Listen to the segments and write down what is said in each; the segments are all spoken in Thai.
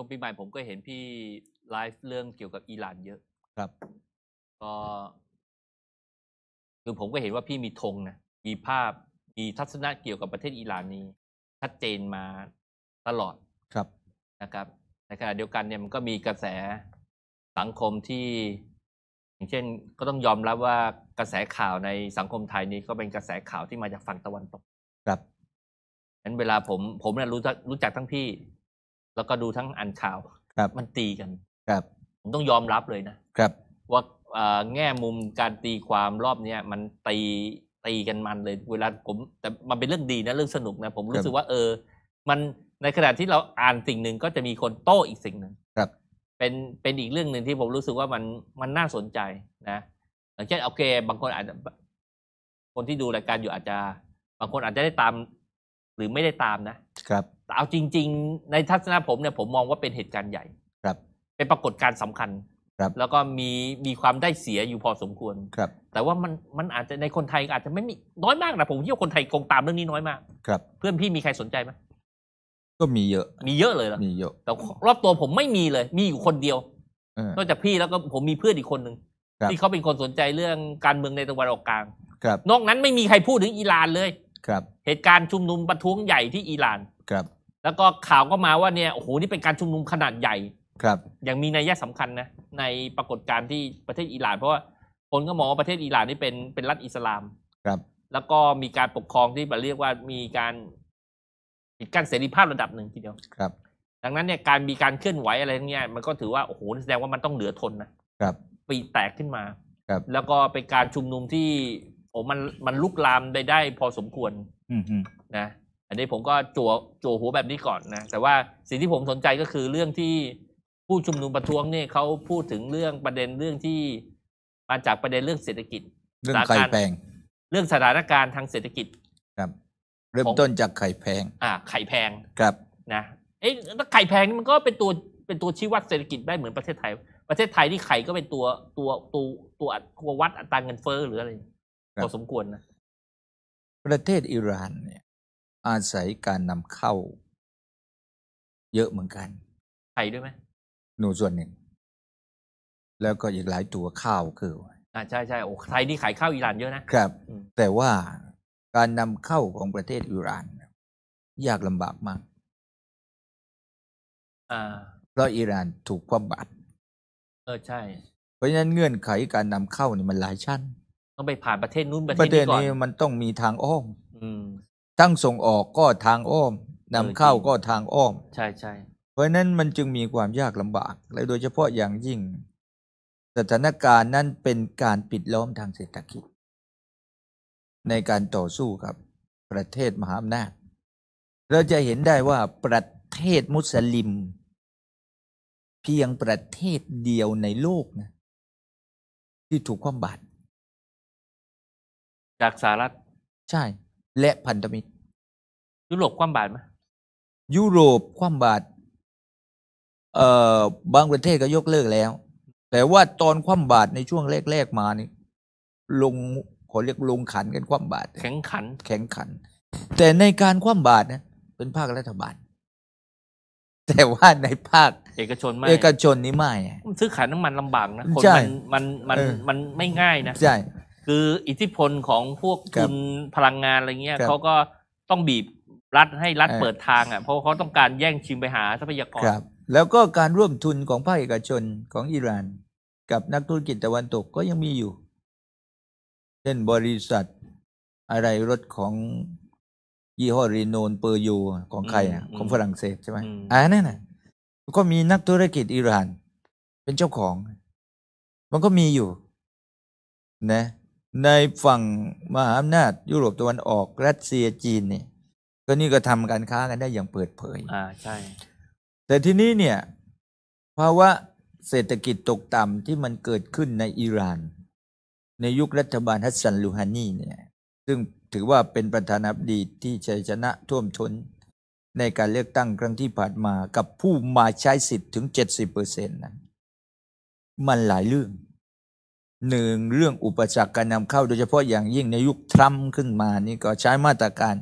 วงปีใหม่ผมก็เห็นพี่ไลฟ์เรื่องเกี่ยวกับอิหร่านเยอะครับ ก็ คือผมก็เห็นว่าพี่มีธงนะมีภาพมีทัศนะเกี่ยวกับประเทศอิหร่านนี้ชัดเจนมาตลอดครับนะครับในขณะเดียวกันเนี่ยมันก็มีกระแสสังคมที่อย่างเช่นก็ต้องยอมรับว่ากระแสข่าวในสังคมไทยนี้ ก็เป็นกระแสข่าวที่มาจากฝั่งตะวันตกครับงั้นเวลาผมผมเนี่ยรู้รู้จักทั้งพี่แล้วก็ดูทั้งอ่านข่าวครับ มันตีกัน ครับผมต้องยอมรับเลยนะครับ ว่าแง่มุมการตีความรอบเนี้ยมันตีตีกันมันเลย เวลาผมแต่มันเป็นเรื่องดีนะ เรื่องสนุกนะ ผมรู้สึกว่า เออ มันในขณะที่เราอ่านสิ่งหนึ่งก็จะมีคนโต้อีกสิ่งหนึ่งครับ เป็นเป็นอีกเรื่องหนึ่งที่ผมรู้สึกว่ามันมันน่าสนใจนะอย่างเช่นโอเค บางคนอาจจะคนที่ดูรายการอยู่อาจจะบางคนอาจจะได้ตาม หรือไม่ได้ตามนะครับเอาจริง ๆ ในทัศนะผมเนี่ยผมมองว่าเป็นเหตุการณ์ใหญ่ครับ เป็นปรากฏการณ์สำคัญ ครับ แล้วก็มีมีความได้เสียอยู่พอสมควรครับ แต่ว่ามันมันอาจจะในคนไทยอาจจะไม่มีน้อยมากนะผมที่คนไทยคงตามเรื่องนี้น้อยมาก ครับ เพื่อนพี่มีใครสนใจไหมก็มีเยอะ มีเยอะเลยเหรอมีเยอะ แต่รอบตัวผมไม่มีเลย มีอยู่คนเดียวนอกจากพี่แล้วก็ผมมีเพื่อนอีกคนหนึ่งที่เขาเป็นคนสนใจเรื่องการเมืองในตะวันออกกลาง ครับ นอกนั้นไม่มีใครพูดถึงอิหร่านเลย ครับ เหตุการณ์ชุมนุมประท้วงใหญ่ที่อิหร่านครับแล้วก็ข่าวก็มาว่าเนี่ยโอ้โหนี่เป็นการชุมนุมขนาดใหญ่ครับอย่างมีนัยยะสำคัญนะในปรากฏการณ์ที่ประเทศอิหร่านเพราะว่า คนก็มองว่าประเทศอิหร่านนี่เป็นเป็นรัฐอิสลามครับ แล้วก็มีการปกครองที่เรียกว่ามีการปิดกั้นเสรีภาพระดับหนึ่งทีเดียวครับ ดังนั้นเนี่ยการมีการเคลื่อนไหวอะไรเงี้ยมันก็ถือว่าโอ้โหแสดงว่ามันต้องเหลือทนนะครับปีแตกขึ้นมา ครับ แล้วก็เป็นการชุมนุมที่ โอ้ มันมันลุกลามได้ได้พอสมควรนะอันนี้ผมก็จั่วจั่วหัวแบบนี้ก่อนนะแต่ว่าสิ่งที่ผมสนใจก็คือเรื่องที่ผู้ชุมนุมประท้วงเนี่ยเขาพูดถึงเรื่องประเด็นเรื่องที่มาจากประเด็นเรื่องเศรษฐกิจเรื่องไข่แพงเรื่องสถานการณ์ทางเศรษฐกิจครับ เริ่มต้นจากไข่แพง อ่าไข่แพงครับนะ เอ๊ะไข่แพงนี่มันก็เป็นตัวเป็นตัวชี้วัดเศรษฐกิจได้เหมือนประเทศไทยประเทศไทยที่ไข่ก็เป็นตัวตัวตัวตัวตัววัดอัตราเงินเฟ้อหรืออะไรพอสมควรนะประเทศอิหร่านเนี่ยอาศัยการนำเข้า เยอะเหมือนกันไทยด้วยไหมหนูส่วนหนึ่ง แล้วก็อีกหลายตัวข้าวคืออ่าใช่ใช่โอ้ไทยนี่ขายข้าวอิหร่านเยอะนะครับ แต่ว่าการนำเข้าของประเทศอิหร่าน ยากลำบากมากอ่าเพราะอิหร่านถูกคว่ำบาตรเออใช่ เพราะฉะนั้นเงื่อนไขการนำเข้านี่มันหลายชั้น ต้องไปผ่านประเทศนู้นประเทศนี้ก่อนนี้มันต้องมีทางอ้อมทั้งส่งออกก็ทางอ้อมนำเข้าก็ทางอ้อม ใช่ใช่เพราะนั้นมันจึงมีความยากลำบาก และโดยเฉพาะอย่างยิ่ง สถานการณ์นั้นเป็นการปิดล้อมทางเศรษฐกิจ ในการต่อสู้กับประเทศมหาอำนาจเราจะเห็นได้ว่าประเทศมุสลิม เพียงประเทศเดียวในโลกนะ ที่ถูกคว่ำบาตร จากสหรัฐใช่และพันธมิตรยุโรปคว่ำบาตรไหมยุโรปคว่ำบาตรเอ่อบางประเทศก็ยกเลิกแล้ว แต่ว่าตอนคว่ำบาตรในช่วงแรก ๆ มานี่ ลงขอเรียกลงขันกันคว่ำบาตรแข็งขัน แข็งขัน แต่ในการคว่ำบาตรนะเป็นภาครัฐบาลแต่ว่าในภาค เอกชนไม่เอกชนนี่ไม่ซื้อขายน้ำมันลำบากนะคนมันมันมันมันไม่ง่ายนะใช่ คืออิทธิพลของพวกคุณพลังงานอะไรเงี้ยเขาก็ต้องบีบรัฐให้รัฐเปิดทางอ่ะเพราะเขาต้องการแย่งชิงไปหาทรัพยากรครับ แล้วก็การร่วมทุนของภาคเอกชนของอิหร่าน กับนักธุรกิจตะวันตกก็ยังมีอยู่ เช่นบริษัทอะไรรถของยี่ห้อรีโนนเปอร์ยูของใครอ่ะของฝรั่งเศสใช่ไหมอ่านั่นน่ะก็มีนักธุรกิจอิหร่าน เป็นเจ้าของ มันก็มีอยู่ นะ ในฝั่งมหาอำนาจยุโรปตะวันออกรัสเซียจีนเนี่ยก็นี่ก็ทำการค้ากันได้อย่างเปิดเผย อ่า ใช่ แต่ที่นี้เนี่ยภาวะเศรษฐกิจตกต่ำที่มันเกิดขึ้นในอิหร่าน ในยุครัฐบาลฮัสซันลูฮานีเนี่ย ซึ่งถือว่าเป็นประธานาธิบดีที่ชัยชนะท่วมท้น ในการเลือกตั้งครั้งที่ผ่านมากับผู้มาใช้สิทธิ์ถึงเเเจ็ดสิบปอร์70%นั้น มันหลายเรื่อง หนึ่งเรื่องอุปสรรคการนำเข้าโดยเฉพาะอย่างยิ่งในยุคทรัมป์ขึ้นมา นี่ก็ใช้มาตรการ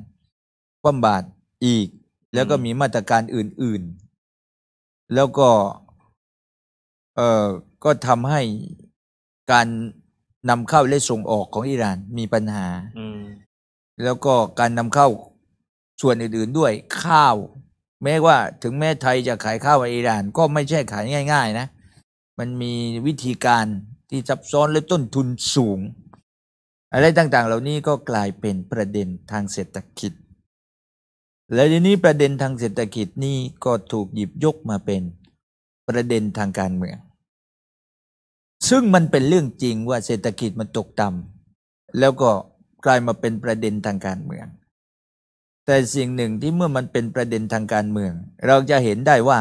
คว่ำบาตรอีกแล้วก็มีมาตรการอื่นๆแล้วก็ เอ่อก็ทำให้การนำเข้าและส่งออกของอิหร่านมีปัญหาแล้วก็การนำเข้าส่วนอื่นๆด้วย ข้าว แม้ว่าถึงแม้ไทยจะขายข้าวไปอิหร่าน ก็ไม่ใช่ขายง่าย ๆ นะ มันมีวิธีการที่ซับซ้อนและต้นทุนสูง อะไรต่าง ๆ เหล่านี้ก็กลายเป็นประเด็นทางเศรษฐกิจแล้วทีนี้ประเด็นทางเศรษฐกิจนี่ก็ถูกหยิบยกมาเป็นประเด็นทางการเมือง ซึ่งมันเป็นเรื่องจริงว่าเศรษฐกิจมันตกต่ำแล้วก็กลายมาเป็นประเด็นทางการเมือง แต่สิ่งหนึ่งที่เมื่อมันเป็นประเด็นทางการเมือง เราจะเห็นได้ว่า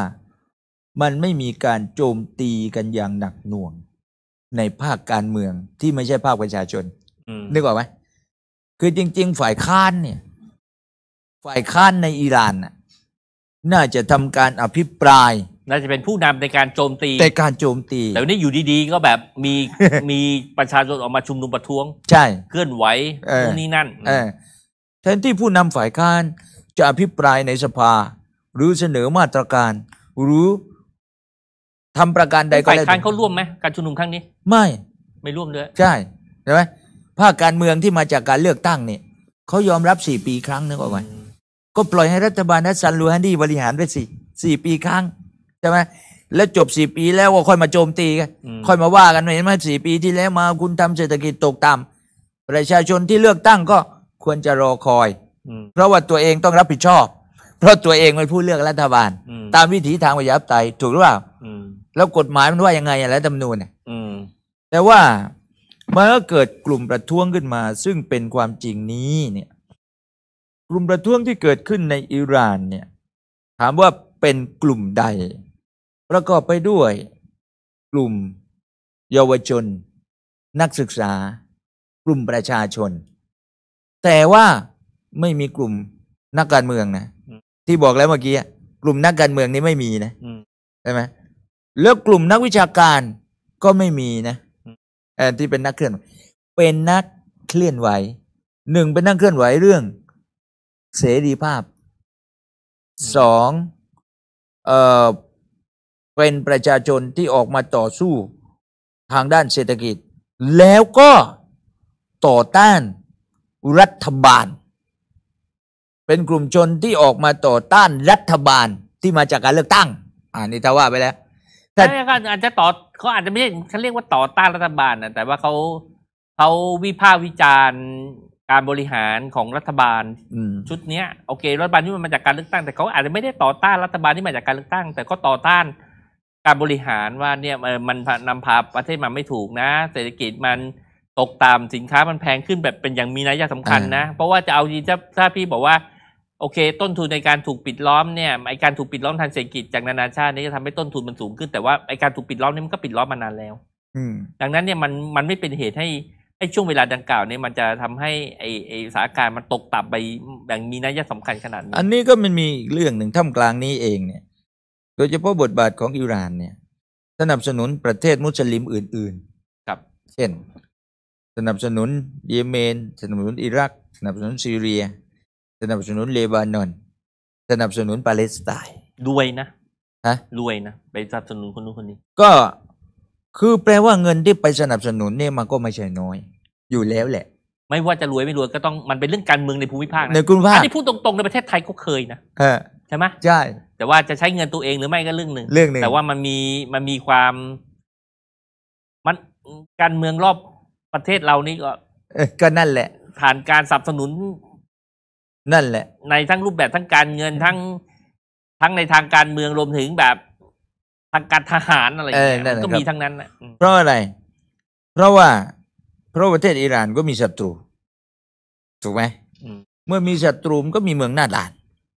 มันไม่มีการโจมตีกันอย่างหนักหน่วง ในภาคการเมืองที่ไม่ใช่ภาคประชาชนนึกออกไหมคือจริงๆ ฝ่ายค้านเนี่ยฝ่ายค้านในอิหร่าน น่าจะทำการอภิปราย น่าจะเป็นผู้นำในการโจมตี ในการโจมตี แต่วันนี้อยู่ดีๆ ก็แบบมีมีประชาชนออกมาชุมนุมประท้วง ใช่ เคลื่อนไหวพวกนู่นนี่นั่นแทนที่ผู้นำฝ่ายค้านจะอภิปรายในสภา หรือเสนอมาตรการหรือทำประการใดก็ฝ่ายแค้านเขาร่วมไหมการชุมนุมครั้งนี้ ไม่ ไม่ร่วมเลยใช่ใช่ไหมภาคการเมืองที่มาจากการเลือกตั้งเนี่ยเขายอมรับสี่ปีครั้งนึกออกไหมอมก็ปล่อยให้รัฐบาลนัสซันรูฮันดีบริหารไปสี่สี่ปีครั้งใช่ไหมแล้วจบสี่ปีแล้วก็ค่อยมาโจมตีกันค่อยมาว่ากันเห็นไหมสี่ปีที่แล้วมา คุณทำเศรษฐกิจตกต่ำประชาชนที่เลือกตั้งก็ควรจะรอคอย เพราะว่าตัวเองต้องรับผิดชอบ เพราะตัวเองเป็นผู้เลือกรัฐบาล ตามวิถีทางประชาธิปไตยถูกหรือเปล่าแล้วกฎหมายมันว่ายังไงอะไรธรรมนูญแต่ว่ามันก็เกิดกลุ่มประท้วงขึ้นมา ซึ่งเป็นความจริงนี้เนี่ยกลุ่มประท้วงที่เกิดขึ้นในอิหร่านเนี่ย ถามว่าเป็นกลุ่มใดประกอบไปด้วย กลุ่มเยาวชน นักศึกษา กลุ่มประชาชน แต่ว่าไม่มีกลุ่มนักการเมืองนะ ที่บอกแล้วเมื่อกี้ กลุ่มนักการเมืองนี้ไม่มีนะใช่ไหมแล้วกลุ่มนักวิชาการก็ไม่มีนะแนที่เป็นนักเคลื่อนเป็นนักเคลื่อนไหวหนึ่งเป็นนักเคลื่อนไหวเรื่องเสรีภาพ สองเออเป็นประชาชนที่ออกมาต่อสู้ทางด้านเศรษฐกิจ แล้วก็ต่อต้านรัฐบาล เป็นกลุ่มชนที่ออกมาต่อต้านรัฐบาลที่มาจากการเลือกตั้ง อ่านี่ถ้าว่าไปแล้ว แต่เขาอาจจะต่อเขาอาจจะไม่ใช่เขาเรียกว่าต่อต้านรัฐบาลนะแต่ว่าเขาเขาวิพากษ์วิจารณ์การบริหารของรัฐบาลชุดนี้โอเค รัฐบาลที่มันมาจากการเลือกตั้งแต่เขาอาจจะไม่ได้ต่อต้านรัฐบาลที่มาจากการเลือกตั้ง แต่ก็ต่อต้านการบริหารว่าเนี่ยมันนำพาประเทศมาไม่ถูกนะ เศรษฐกิจมันตกต่ำสินค้ามันแพงขึ้นแบบเป็นอย่างมีนัยสำคัญนะ เพราะว่าจะเอาจริงถ้าพี่บอกว่าโอเค ต้นทุนในการถูกปิดล้อมเนี่ยไอการถูกปิดล้อมทางเศรษฐกิจจากนานาชาตินี่จะทำให้ต้นทุนมันสูงขึ้นแต่ว่าไอการถูกปิดล้อมนี่มันก็ปิดล้อมมานานแล้วดังนั้นเนี่ยมันมันไม่เป็นเหตุให้ไอ้ช่วงเวลาดังกล่าวเนี่ยมันจะทำให้ไอ้ไอ้สถานการณ์มันตกต่ำไปอย่างมีนัยสำคัญขนาดนี้อันนี้ก็มันมีเรื่องหนึ่งท่ามกลางนี้เองเนี่ย โดยเฉพาะบทบาทของอิหร่านเนี่ย สนับสนุนประเทศมุสลิมอื่นๆครับเช่น สนับสนุนเยเมน สนับสนุนอิรัก สนับสนุนซีเรีย สนับสนุนเลบานอน สนับสนุนปาเลสไตน์ด้วยนะฮะรวยนะ ไปสนับสนุนคนนู้นคนนี้ก็คือแปลว่าเงินที่ไปสนับสนุนเนี่ยมันก็ไม่ใช่น้อยอยู่แล้วแหละ ไม่ว่าจะรวยไม่รวยก็ต้องมันเป็นเรื่องการเมืองในภูมิภาคนะในกรุงภาคอันนี้พูดตรงๆในประเทศไทยก็เคยนะใช่ไหมใช่ แต่ว่าจะใช้เงินตัวเองหรือไม่ก็เรื่องหนึ่งเรื่องหนึ่งแต่ว่ามันมีมันมีความมันการเมืองรอบประเทศเรานี่ก็ก็นั่นแหละผ่านการสนับสนุน นั่น แหละ ในทั้งรูปแบบทั้งการเงินทั้งทั้งในทางการเมืองรวมถึงแบบ ทางการทหารอะไรอย่างเงี้ยก็มีทั้งนั้นนะเพราะอะไร เพราะว่าเพราะประเทศอิหร่านก็มีศัตรูถูกไหมเมื่อมีศัตรูมันก็มีเมืองหน้าด่าน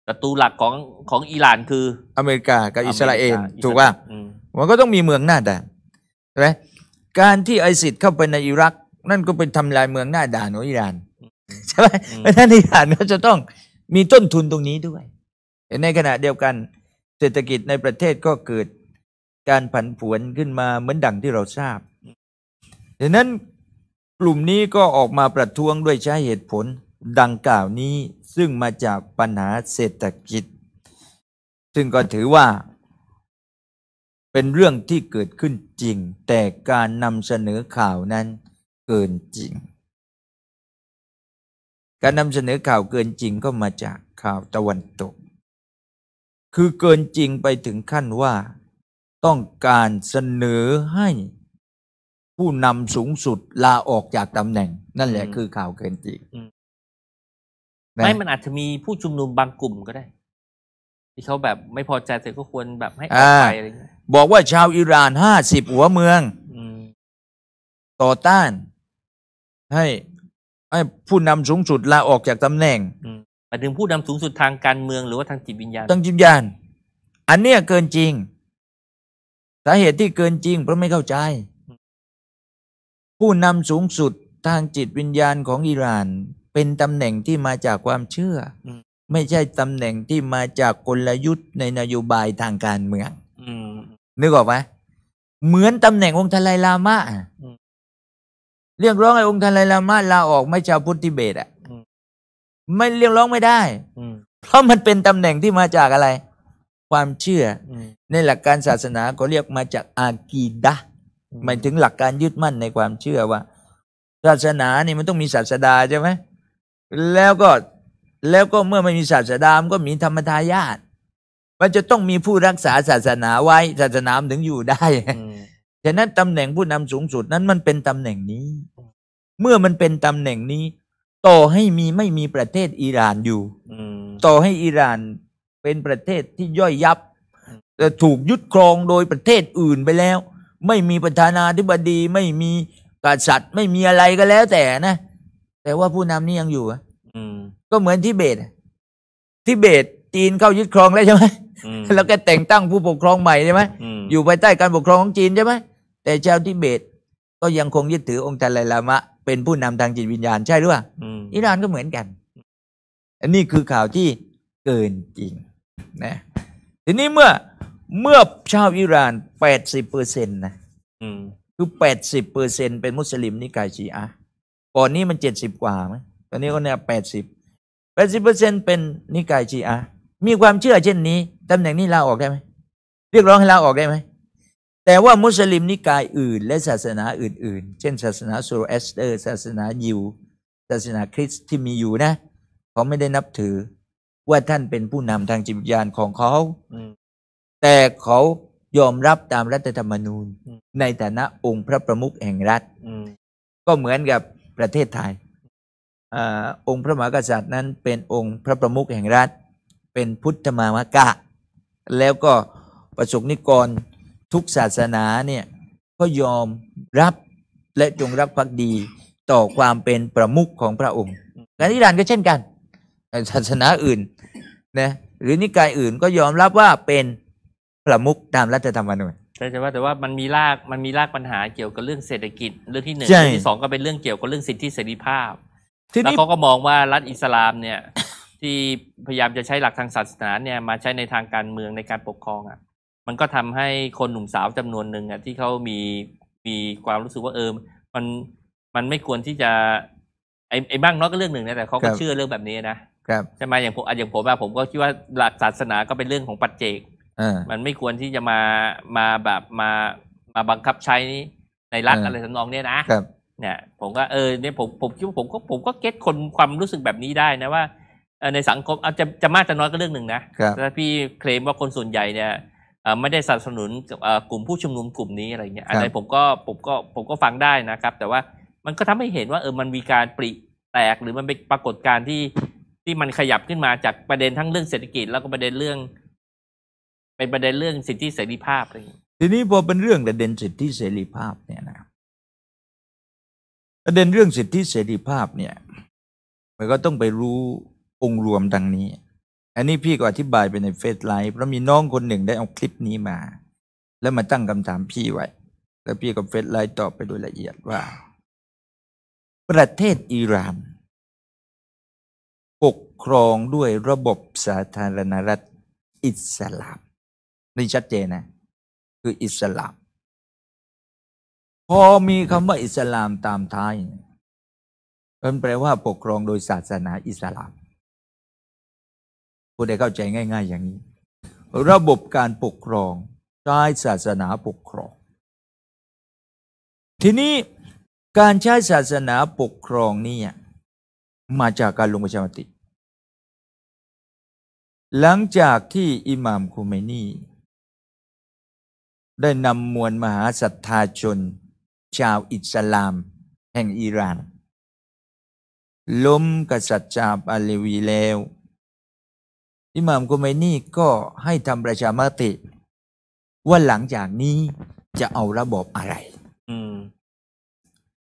ศัตรูหลักของของอิหร่านคืออเมริกากับอิสราเอลถูกป่ะมันก็ต้องมีเมืองหน้าด่านใช่ไหมการที่ไอซิดเข้าไปในอิรัก นั่นก็เป็นทำลายเมืองหน้าด่านของอิหร่านใช่ไหมมเพราะฉะนั้นอิหร่านก็จะต้องมีต้นทุนตรงนี้ด้วยในขณะเดียวกัน เศรษฐกิจในประเทศก็เกิด การผันผวนขึ้นมาเหมือนดังที่เราทราบดังนั้นกลุ่มนี้ก็ออกมาประท้วงด้วยใช้เหตุผลดังกล่าวนี้ซึ่งมาจากปัญหาเศรษฐกิจ ซึ่งก็ถือว่า เป็นเรื่องที่เกิดขึ้นจริงแต่การนำเสนอข่าวนั้นเกินจริง การนำเสนอข่าวเกินจริงก็มาจากข่าวตะวันตก คือเกินจริงไปถึงขั้นว่าต้องการเสนอให้ผู้นำสูงสุดลาออกจากตำแหน่ง นั่นแหละคือข่าวเคนจิไม่มันอาจจะมีผู้ชุมนุมบางกลุ่มก็ได้ ที่เขาแบบไม่พอใจเสร็จก็ควรแบบให้ออกไปอะไรเงี้ยบอกว่าชาวอิหร่านห้าสิบหัวเมืองต่อต้าน ให้ให้ผู้นำสูงสุดลาออกจากตำแหน่งหมายถึงผู้นำสูงสุดทางการเมืองหรือว่าทางจิตวิญญาณทางจิตวิญญาณ อันเนี้ยเกินจริงสาเหตุที่เกินจริง เพราะไม่เข้าใจผู้นำสูงสุดทางจิตวิญญาณของอิหร่านเป็นตำแหน่งที่มาจากความเชื่อไม่ใช่ตำแหน่งที่มาจากกลยุทธ์ในนโยบายทางการเมืองนึกออกไหมเหมือนตำแหน่งองค์ทลายลามะเรียกร้องให้องค์ทลายลามะลาออกไม่ชาวพุทธทิเบตอ่ะไม่เรียกร้องไม่ได้เพราะมันเป็นตำแหน่งที่มาจากอะไร ความเชื่อในหลักการศาสนาก็เรียกมาจากอากีดะหมายถึงหลักการยึดมั่นในความเชื่อว่า ศาสนาเนี่ยมันต้องมีศาสดาใช่ไหมแล้วก็แล้วก็เมื่อไม่มีศาสดามันก็มีธรรมทายาทมันจะต้องมีผู้รักษาศาสนาไว้ ศาสนาถึงอยู่ได้ฉะนั้นตำแหน่งผู้นำสูงสุดนั้นมันเป็นตำแหน่งนี้ เมื่อมันเป็นตำแหน่งนี้ ต่อให้มีไม่มีประเทศอิหร่านอยู่ต่อให้อิหร่านเป็นประเทศที่ย่อยยับ ถูกยึดครองโดยประเทศอื่นไปแล้วไม่มีประธานาธิบดีไม่มีกษัตริย์ไม่มีอะไรก็แล้วแต่นะ แต่ว่าผู้นำนี่ยังอยู่อืมก็เหมือนทิเบตทิเบตจีนเข้ายึดครองแล้วใช่ไหมแล้วก็แต่งตั้งผู้ปกครองใหม่ใช่ไหมอยู่ภายใต้การปกครองของจีนใช่ไหมแต่ชาวทิเบตก็ยังคงยึดถือองค์จันไลลามะเป็นผู้นำทางจิตวิญญาณใช่หรือเปล่าอิหร่านก็เหมือนกัน อันนี้คือข่าวที่เกินจริง นะ ทีนี้เมื่อเมื่อชาวอิหร่านแปดสิบเปอร์เซ็นต์นะคือแปดสิบเปอร์เซ็นเป็นมุสลิมนิกายชีอะก่อนนี้มันเจ็ดสิบกว่าไหมตอนนี้ก็เนี่ยแปดสิบแปดสิบเปอร์เซ็นเป็นนิกายชีอะมีความเชื่อเช่นนี้ตำแหน่งนี้ลาออกได้ไหมเรียกร้องให้ลาออกได้ไหม แต่ว่ามุสลิมนิกายอื่น และศาสนาอื่นๆ เช่นศาสนาโซโรเอสเตอร์ ศาสนายิวศาสนาคริสต์ที่มีอยู่นะ เขาไม่ได้นับถือว่าท่านเป็นผู้นำทางจิตวิญญาณของเขาแต่เขายอมรับตามรัฐธรรมนูญในฐานะองค์พระประมุขแห่งรัฐก็เหมือนกับประเทศไทยอองค์พระมหากษัตริย์นั้น เป็นองค์พระประมุขแห่งรัฐ เป็นพุทธมามกะ แล้วก็ประสงนิกรทุกศาสนาเนี่ย ก็ยอมรับและจงรักภักดีต่อความเป็นประมุขของพระองค์การอิหรานก็เช่นกันศาสนาอื่นนะหรือนิกายอื่นก็ยอมรับว่าเป็นประมุขตามรัฐธรรมนูญแต่แต่ว่าแต่ว่ามันมีรากมันมีรากปัญหาเกี่ยวกับเรื่องเศรษฐกิจเรื่องที่หนึ่งเรื่องที่สองก็เป็นเรื่องเกี่ยวกับเรื่องสิทธิเสรีภาพแล้วเขาก็มองว่ารัฐอิสลามเนี่ยที่พยายามจะใช้หลักทางศาสนาเนี่ยมาใช้ในทางการเมืองในการปกครองอ่ะมันก็ทำให้คนหนุ่มสาวจำนวนหนึ่งอ่ะที่เขามีมีความรู้สึกว่าเออมันมันไม่ควรที่จะไอ้ไอ้บ้างน้อยก็เรื่องหนึ่งนะแต่เขาก็เชื่อเรื่องแบบนี้นะครับใช่ไหมอย่างผมออย่างผมอะผมก็คิดว่าหลักศาสนาก็เป็นเรื่องของปัจเจกมันไม่ควรที่จะมามาแบบมามาบังคับใช้ในรัฐอะไรทำนองเนี้ยนะเนี่ยผมก็เออเนี่ยผมผมคิดว่าผมก็ผมก็เก็ตคนความรู้สึกแบบนี้ได้นะว่าในสังคมอาจจะจะมากจะน้อยก็เรื่องหนึ่งนะ แต่พี่เคลมว่าคนส่วนใหญ่เนี่ยไม่ได้สนับสนุนกลุ่มผู้ชุมนุมกลุ่มนี้อะไรเงี้ยอะไรผมก็ผมก็ผมก็ฟังได้นะครับ แต่ว่ามันก็ทำให้เห็นว่าเออมันมีการปริแตก หรือมันเป็นปรากฏการณ์ที่ที่มันขยับขึ้นมาจากประเด็นทั้งเรื่องเศรษฐกิจแล้วก็ประเด็นเรื่องเป็นประเด็นเรื่องสิทธิเสรีภาพอะไรทีนี้พอเป็นเรื่องประเด็นสิทธิเสรีภาพเนี่ยนะประเด็นเรื่องสิทธิเสรีภาพเนี่ย มันก็ต้องไปรู้องค์รวมดังนี้ อันนี้พี่ก็อธิบายไปในเฟซไลฟ์เพราะมีน้องคนหนึ่งได้เอาคลิปนี้มา แล้วมาตั้งคำถามพี่ไว้แล้วพี่ก็เฟซไลน์ตอบไปโดยละเอียดว่า ประเทศอิหร่านปกครองด้วยระบบสาธารณรัฐอิสลามนี่ชัดเจนนะคืออิสลามพอมีคำว่าอิสลามตามท้ายมันแปลว่าปกครองโดยศาสนาอิสลาม ผู้ใดเข้าใจง่าย ๆ อย่างนี้ ระบบการปกครองใช้ศาสนาปกครอง ทีนี้การใช้ศาสนาปกครองนี่มาจากการลงประชามติ หลังจากที่อิหม่ามคุเมนีได้นำมวลมหาศรัทธาชน ชาวอิสลาม แห่งอิหร่าน ล้มกษัตริย์จาบอาลีวีแล้วอิหม่ามกุเมนี่ก็ให้ทำประชามติ ว่าหลังจากนี้จะเอาระบบอะไร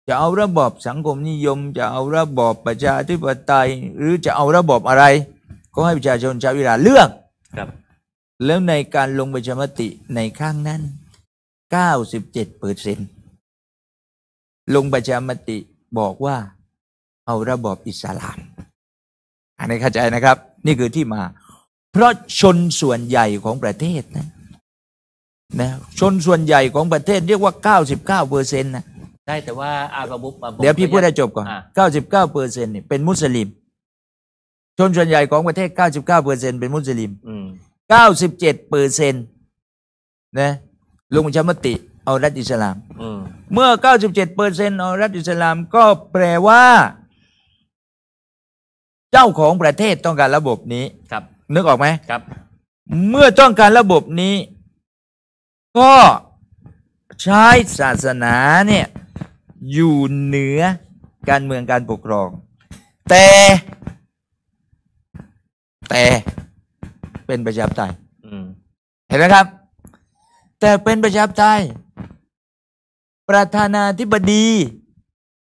จะเอาระบบสังคมนิยม จะเอาระบบประชาธิปไตย หรือจะเอาระบบอะไร ก็ให้ประชาชนชาวอิหร่านเลือกครับแล้วในการลงประชามติในข้างนั้น 97เปอร์เซ็นลงประชามติบอกว่าเอาระบอบอิสลาม อันนี้เข้าใจนะครับ นี่คือที่มา เพราะชนส่วนใหญ่ของประเทศนะ นะ ชนส่วนใหญ่ของประเทศเรียกว่า 99เปอร์เซ็นต์นะได้แต่ว่าอาบบุบเดี๋ยวพี่พูดให้จบก่อน 99เปอร์เซ็นต์เี่ยเป็นมุสลิม ชนส่วนใหญ่ของประเทศ 99 เปอร์เซ็นต์เป็นมุสลิมเก้าสิบเจ็ดเปอร์เซ็นต์นะลงชมติเอารัฐอิสลาม เมื่อเก้าสิบเปอร์เซ็นต์เอารัฐอิสลาม ก็แปลว่า เจ้าของประเทศต้องการระบบนี้ ครับนึกออกไหมครับ เมื่อต้องการระบบนี้ ก็ใช้ศาสนาเนี่ย อยู่เหนือการเมืองการปกครอง แต่ แต่เป็นประชาธิปไตยเห็นไหมครับ แต่เป็นประชาธิปไตย ประธานาธิบดี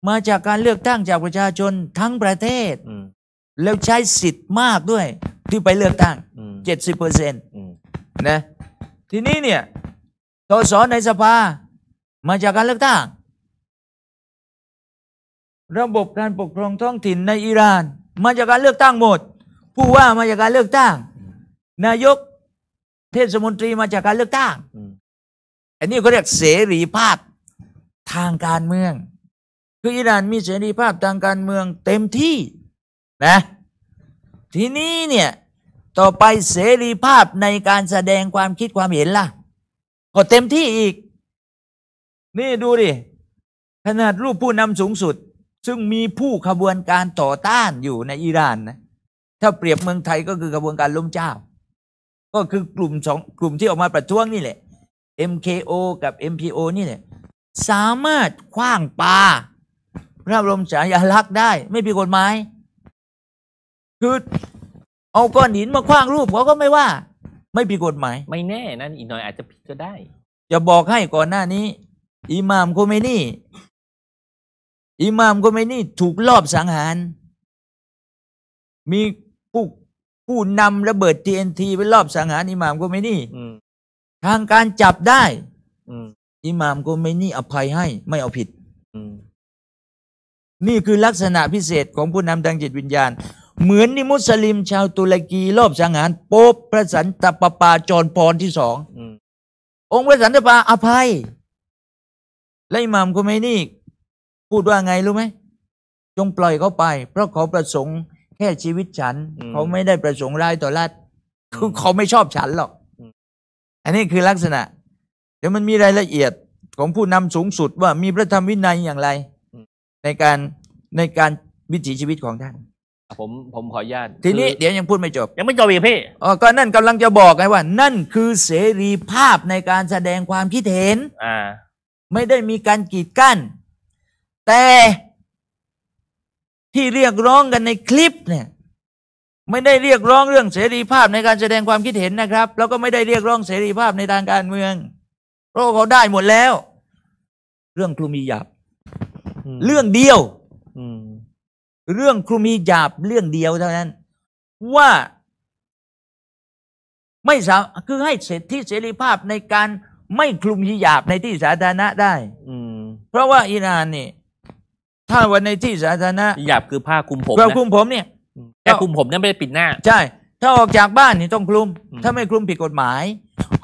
มาจากการเลือกตั้งจากประชาชนทั้งประเทศ แล้วใช้สิทธิ์มากด้วยที่ไปเลือกตั้งเจ็ดสิบเปอร์เซ็นต์นะทีนี้เนี่ยสสในสภา มาจากการเลือกตั้ง ระบบการปกครองท้องถิ่นในอิหร่าน มาจากการเลือกตั้งหมด ผู้ว่ามาจากการเลือกตั้งนายกเทศมนตรีมาจากการเลือกตั้งอันนี้เขาเรียกเสรีภาพทางการเมือง คืออิหร่านมีเสรีภาพทางการเมืองเต็มที่นะ ทีนี้เนี่ยต่อไปเสรีภาพในการแสดงความคิดความเห็นล่ะ ก็เต็มที่อีก นี่ดูดิขนาดรูปผู้นำสูงสุด ซึ่งมีผู้ขบวนการต่อต้านอยู่ในอิหร่านนะ ถ้าเปรียบเมืองไทยก็คือขบวนการล้มเจ้าก็คือกลุ่มสองกลุ่มที่ออกมาประท้วงนี่แหละ MKO กับ MPO นี่แหละ สามารถคว้างปลาพระบรมฉายาลักษณ์ได้ไม่ผิดกฎหมายคือเอาก้อนหินมาคว้างรูปเขาก็ไม่ว่า ไม่ผิดกฎหมาย ไม่แน่นั่นอีกหน่อย อาจจะผิดก็ได้ จะบอกให้ก่อนหน้านี้ อิหม่ามโคเมนี่อิหม่ามโคเมนี่ถูกลอบสังหารมีผู้นำระเบิด TNT ไปรอบสังหารอิหม่ามโกเมนี่ทางการจับได้อิหม่ามโกเมนี่อภัยให้ ไม่เอาผิดนี่คือลักษณะพิเศษของผู้นำทางจิตวิญญาณ เหมือนนิมุสลิมชาวตุรกีรอบสังหารโป๊บพระสันตะปาปาจรพรที่สององค์พระสันตะปาอภัย และอิหม่ามโกเมนี่พูดว่าไงรู้ไหมจงปล่อยเขาไปเพราะเขาประสงค์แค่ชีวิตฉันเขาไม่ได้ประสงค์ร้ายต่อรัฐคือเขาไม่ชอบฉันหรอก อันนี้คือลักษณะ เดี๋ยวมันมีรายละเอียดของผู้นำสูงสุดว่ามีพระธรรมวินัยอย่างไร ในการในการวิถีชีวิตของท่าน ผมผมขออนุญาตทีนี้ เดี๋ยวยังพูดไม่จบ ยังไม่จบอีกพี่อ๋อก็นั่นกำลังจะบอกไงว่านั่นคือเสรีภาพในการแสดงความคิดเห็น อ่า ไม่ได้มีการกีดกั้นแต่ที่เรียกร้องกันในคลิป เนี่ย ไม่ได้เรียกร้องเรื่องเสรีภาพในการแสดงความคิดเห็นนะครับ แล้วก็ไม่ได้เรียกร้องเสรีภาพในทางการเมือง เพราะเขาได้หมดแล้ว เรื่องครูมีหยาบ เรื่องเดียวเรื่องครูมีหยาบเรื่องเดียวเท่านั้น ว่า ไม่สาคือให้เสจที่เสรีภาพในการไม่คลุมหยาบในที่สาธารณะได้เพราะว่าอิหร่านนี่ถ้าวันในที่สาธารณะหยาบคือผ้าคลุมผมเราคลุมผมเนี่ยแค่คลุมผมเนี่ยไม่ได้ปิดหน้า ใช่ ถ้าออกจากบ้านนี่ต้องคลุม ถ้าไม่คลุมผิดกฎหมาย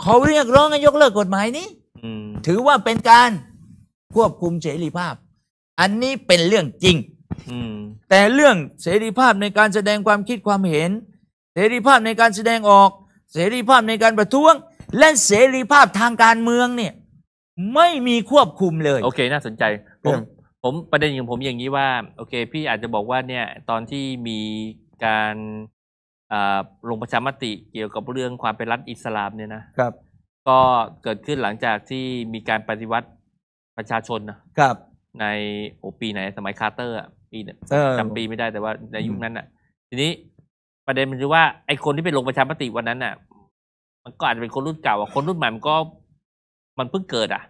เขาเรียกร้องให้ยกเลิกกฎหมายนี้ อืถือว่าเป็นการควบคุมเสรีภาพ อันนี้เป็นเรื่องจริง อืแต่เรื่องเสรีภาพในการแสดงความคิดความเห็น เสรีภาพในการแสดงออก เสรีภาพในการประท้วง และเสรีภาพทางการเมืองเนี่ย ไม่มีควบคุมเลย โอเคน่าสนใจผมรงผมประเด็นของผมอย่างนี้ว่า โอเค พี่อาจจะบอกว่าเนี่ย ตอนที่มีการลงประชามติเกี่ยวกับเรื่องความเป็นรัฐอิสลามเนี่ยนะครับ ก็เกิดขึ้นหลังจากที่มีการปฏิวัติประชาชนนะครับในโอปีไหนสมัยคาร์เตอร์ปีจำปีไม่ได้แต่ว่าในยุคนั้นอ่ะ ทีนี้ประเด็นมันคือว่าไอ้คนที่ไปลงประชามติวันนั้นอ่ะ มันก็อาจจะเป็นคนรุ่นเก่าอ่ะคนรุ่นใหม่มันก็มันเพิ่งเกิดอ่ะ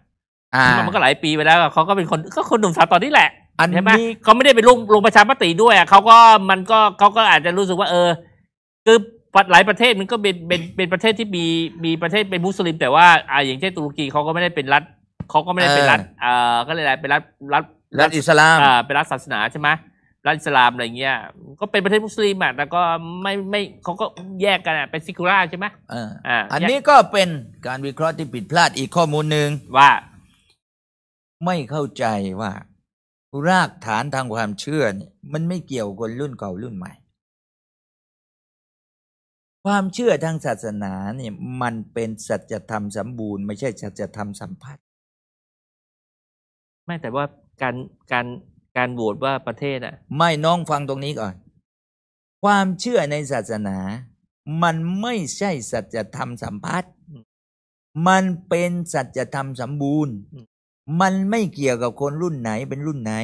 มันก็หลายปีไปแล้วเขาก็เป็นคนก็คนหนุ่มสาวตอนนี้แหละใช่ไหมเขาไม่ได้ไปลงลงประชามติด้วยอ่ะเขาก็มันก็เขาก็อาจจะรู้สึกว่าเออคือหลายประเทศมันก็เป็นเป็นเป็นประเทศที่มีมีประเทศเป็นมุสลิม แต่ว่าอ่าอย่างเช่นตุรกีเขาก็ไม่ได้เป็นรัฐเขาก็ไม่ได้เป็นรัฐ เออก็เลยเป็นรัฐรัฐรัฐอิสลามอ่าเป็นรัฐศาสนาใช่ไหมรัฐอิสลามอะไรเงี้ยก็เป็นประเทศมุสลิมอ่ะแต่ก็ไม่ไม่เขาก็แยกกันอ่ะเป็นซิกูล่าใช่ไหมอ่าอันนี้ก็เป็นการวิเคราะห์ที่ผิดพลาดอีกข้อมูลหนึ่งว่าไม่เข้าใจว่า รากฐานทางความเชื่อเนี่ย มันไม่เกี่ยวกับรุ่นเก่ารุ่นใหม่ ความเชื่อทางศาสนาเนี่ย มันเป็นสัจธรรมสมบูรณ์ไม่ใช่สัจธรรมสัมพัทธ์ไม่แต่ว่าการการการโหวตว่าประเทศอ่ะ ไม่น้องฟังตรงนี้ก่อน ความเชื่อในศาสนา มันไม่ใช่สัจธรรมสัมพัทธ์มันเป็นสัจธรรมสมบูรณ์มันไม่เกี่ยวกับคนรุ่นไหนเป็นรุ่นไหน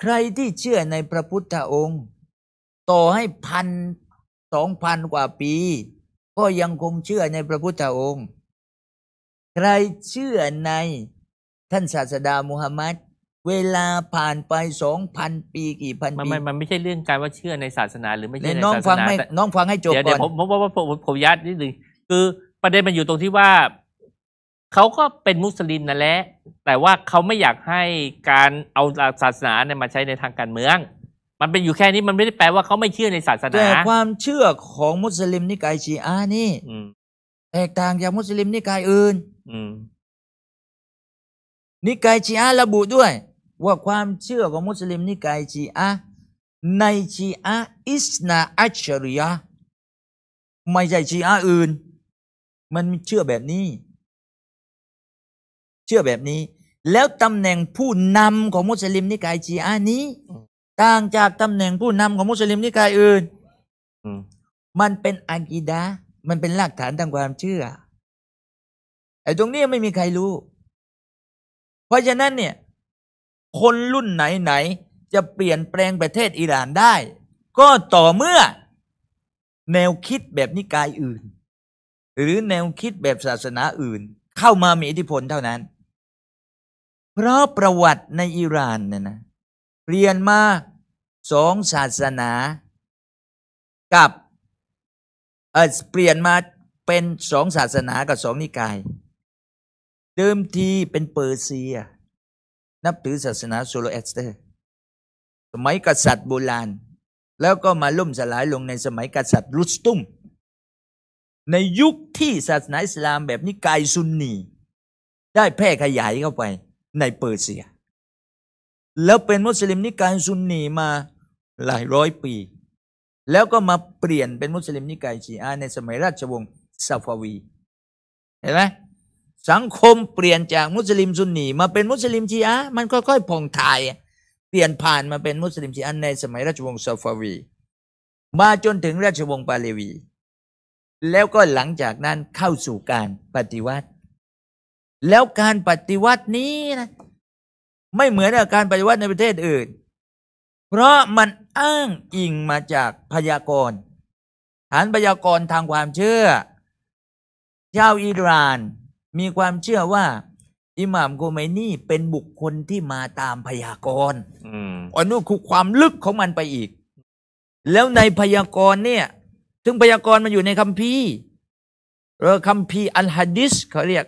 ใครที่เชื่อในพระพุทธองค์ ต่อให้พันสองพันกว่าปี ก็ยังคงเชื่อในพระพุทธองค์ ใครเชื่อในท่านศาสดามุฮัมมัดเวลาผ่านไปสองพันปี กี่พันปีมันมันไม่ใช่เรื่องการว่าเชื่อในศาสนาหรือไม่เชื่อในศาสนาน้องฟังให้จบก่อนเดี๋ยวผมผมว่าผมผมยัดนิดนึงคือประเด็นมันอยู่ตรงที่ว่าเขาก็เป็นมุสลิมนั่นแหละแต่ว่าเขาไม่อยากให้การเอาศาสนาเนี่ยมาใช้ในทางการเมือง มันเป็นอยู่แค่นี้ มันไม่ได้แปลว่าเขาไม่เชื่อในศาสนาแต่ความเชื่อของมุสลิมนิกายชีอะนี่แตกต่างจากมุสลิมนิกายอื่นนิกายชีอะระบุด้วย ว่าความเชื่อของมุสลิม นิกายชีอะในชีอะอิสนาอัชริยะไม่ใช่ชีอะอื่น มันเชื่อแบบนี้ชื่อแบบนี้แล้วตำแหน่งผู้นำของมุสลิมนิกายชีอะนี้ ต่างจากตำแหน่งผู้นำของมุสลิมนิกายอื่นมันเป็นอากีดะมันเป็นหลักฐานทางความเชื่อไอ้ตรงนี้ไม่มีใครรู้ เพราะฉะนั้นเนี่ย คนรุ่นไหนไหน จะเปลี่ยนแปลงประเทศอิหร่านได้ ก็ต่อเมื่อ แนวคิดแบบนิกายอื่น หรือแนวคิดแบบศาสนาอื่น เข้ามามีอิทธิพลเท่านั้นเพราะประวัติในอิหร่านเนี่ยนะเรียนมาสองศาสนา กับเออเปลี่ยนมาเป็นสองศาสนากับสองนิกายเดิมทีเป็นเปอร์เซีย นับถือศาสนาโซโลเอสเตอร์สมัยกษัตริย์โบราณ แล้วก็มาล่มสลายลงในสมัยกษัตริย์รุสตุมในยุคที่ศาสนาอิสลามแบบนิกายซุนนี ได้แพร่ขยายเข้าไปในเปอร์เซียแล้วเป็นมุสลิมนิกายซุนนีมาหลายร้อยปี แล้วก็มาเปลี่ยนเป็นมุสลิมนิกายชีอะในสมัยราชวงศ์ซาฟาวี เห็นไหมสังคมเปลี่ยนจากมุสลิม ซุนนีมาเป็นมุสลิมชีอะมันค่อย ๆ ผ่องถ่ายเปลี่ยนผ่านมาเป็นมุสลิมชีอะในสมัยราชวงศ์ซาฟาวี มาจนถึงราชวงศ์ปาเลวี แล้วก็หลังจากนั้นเข้าสู่การปฏิวัติแล้วการปฏิวัตินี้นะ ไม่เหมือนกับการปฏิวัติในประเทศอื่น เพราะมันอ้างอิงมาจากพยากรณ์ฐานพยากรณ์ทางความเชื่อชาวอิหร่านมีความเชื่อว่า อิหม่ามโกเมนี่เป็นบุคคลที่มาตามพยากรณ์อันนู้นคือความลึกของมันไปอีก แล้วในพยากรณ์เนี่ยซึ่งพยากรณ์มันอยู่ในคัมภีร์เรอคัมภีร์อัลฮัดดิสเขาเรียก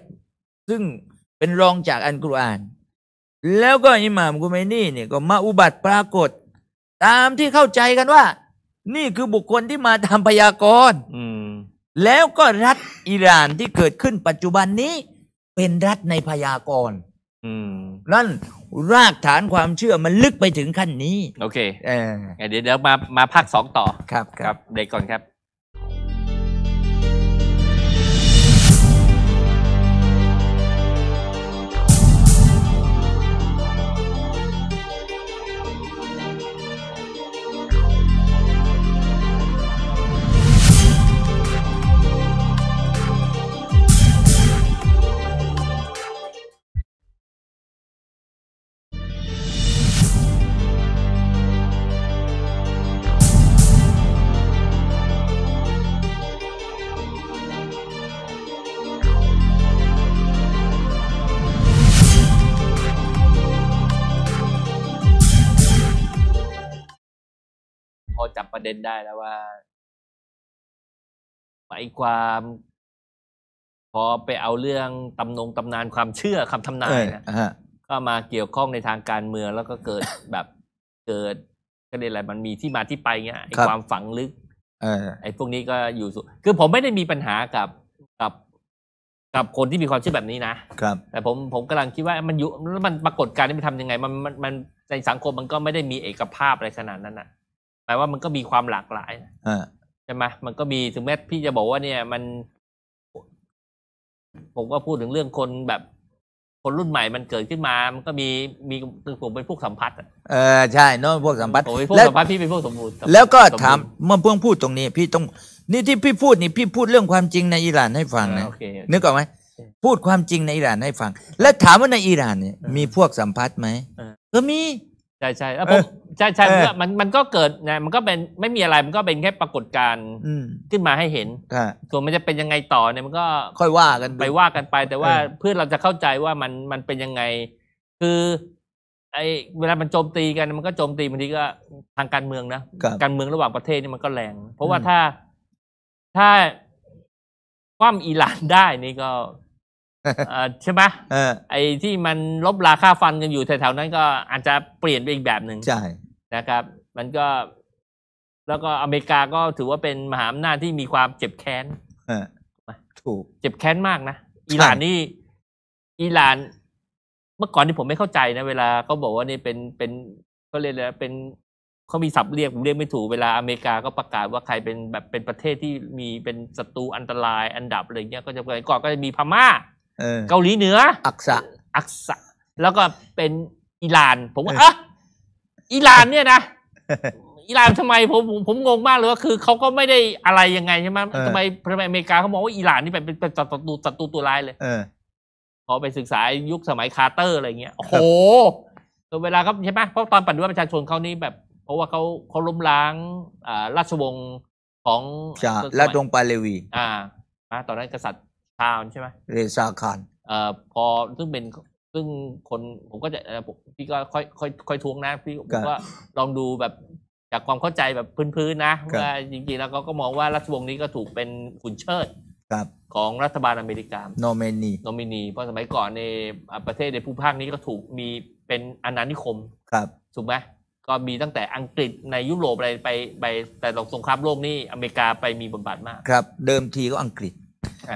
ซึ่งเป็นรองจากอันกุรอาน แล้วก็อิหม่ามกุเมนี่เนี่ยก็มาอุบัติปรากฏ ตามที่เข้าใจกันว่า นี่คือบุคคลที่มาทำพยากรณ์แล้วก็รัฐอิหร่านที่เกิดขึ้นปัจจุบันนี้เป็นรัฐในพยากรณ์นั่นรากฐานความเชื่อมันลึกไปถึงขั้นนี้ โอเคเดี๋ยวเดี๋ยวมามาภาคสองต่อครับครับเด็กก่อนครับเด็นได้แล้วว่าหมายความพอไปเอาเรื่องตำนงตำนานความเชื่อคำทำนายนะก็มาเกี่ยวข้องในทางการเมืองแล้วก็เกิดแบบเกิด ก็เดียวอะไรมันมีที่มาที่ไปเงี้ยไอ้ความฝังลึกไอ้พวกนี้ก็อยู่สุคือผมไม่ได้มีปัญหากับกับกับคนที่มีความเชื่อแบบนี้นะครับ แต่ผมผมกำลังคิดว่ามันอยู่มันปรากฏการณ์นี้มันทำยังไงมันมันมันในสังคมมันก็ไม่ได้มีเอกภาพอะไรขนาดนั้นอ่ะหมายว่ามันก็มีความหลากหลายใช่ไหมมันก็มีถึงแม้พี่จะบอกว่าเนี่ยมัน ผมก็พูดถึงเรื่องคนแบบคนรุ่นใหม่มันเกิดขึ้นมามันก็มีมีคือผมเป็นพวกสัมพัสเออใช่น้องพวกสัมพัสพวกแล้วสัมพัสพี่เป็นพวกสมบูรณ์แล้วก็ถามเมื่อเพิ่งพูดตรงนี้ พี่ต้องนี่ที่พี่พูดนี่พี่พูดเรื่องความจริงในอิหร่านให้ฟังนะนึกออกไหมพูดความจริงในอิหร่านให้ฟัง แล้วถามว่าในอิหร่าน เนี่ยมีพวกสัมพัสไหมก็มีใช่ใช่ใช่ใช่เมื่อมันมันก็เกิดนะมันก็เป็น ไม่มีอะไร มันก็เป็นแค่ปรากฏการณ์ขึ้นมาให้เห็นส่วนมันจะเป็นยังไงต่อเนี่ย มันก็ค่อยว่ากันไปว่ากันไป แต่ว่าเพื่อเราจะเข้าใจว่ามันมันเป็นยังไง คือ ไอ้เวลามันโจมตีกัน มันก็โจมตีบางทีก็ทางการเมืองนะ การเมืองระหว่างประเทศนี่มันก็แรง เพราะว่าถ้าถ้าคว่ำอิหร่านได้นี่ก็ใช่ไหมไอ้ที่มันลบราค่าฟันกันอยู่แถวๆนั้นก็อาจจะเปลี่ยนไปอีกแบบหนึ่งใช่นะครับ มันก็แล้วก็อเมริกาก็ถือว่าเป็นมหาอำนาจที่มีความเจ็บแค้นถูกเจ็บแค้นมากนะอิหร่านนี่อิหร่านเมื่อก่อนที่ผมไม่เข้าใจนะ เวลาเขาบอกว่านี่เป็นเป็นเขาเรียกอะไรเป็นเขามีศัพท์เรียกผมเรียกไม่ถูกเวลาอเมริกาก็ประกาศว่าใครเป็นแบบเป็นประเทศที่มีเป็นศัตรูอันตราย อันดับอะไรเงี้ยก็จะก่อนก็จะมีพม่าเกาหลีเหนือ อักษะ อักษะ แล้วก็เป็นอิหร่าน ผมว่าอ่ะอิหร่านเนี่ยนะ อิหร่านทำไมผมผมงงมากเลยว่าคือเขาก็ไม่ได้อะไรยังไงใช่ไหมทำไมทำไมอเมริกาเขามองว่าอิหร่านนี่เป็นเป็นศัตรูศัตรูตัวร้ายเลยเพอไปศึกษายุคสมัยคาร์เตอร์อะไรเงี้ย โอ้โหเวลาเขาใช่ไหมเพราะตอนปฏิวัติประชาชนเขานี่แบบ เพราะว่าเขาเขาล้มล้างอ่าราชวงศ์ของราชวงศ์ปาเลวี อ่า ตอนนั้นกษัตริย์าวใช่ไหมเรซาคารเอ่อพอซึ่งเป็นซึ่งคนผมก็จะผมพี่ก็ค่อยค่อยค่อยทวงนะ พี่ผมก็ลองดูแบบจากความเข้าใจแบบพื้นๆนะว่าจริงๆ แล้วก็มองว่ารัฐวงศ์นี้ก็ถูกเป็นขุนเชิดของรัฐบาลอเมริกาโนเมนี โนเมนี เพราะสมัยก่อนในประเทศในภูมิภาคนี้ก็ถูกมีเป็นอาณานิคมครับถูกไหมก็มีตั้งแต่อังกฤษในยุโรปอะไรไปไปแต่หลังสงครามโลกนี่อเมริกาไปมีบทบาทมากครับเดิมทีก็อังกฤษ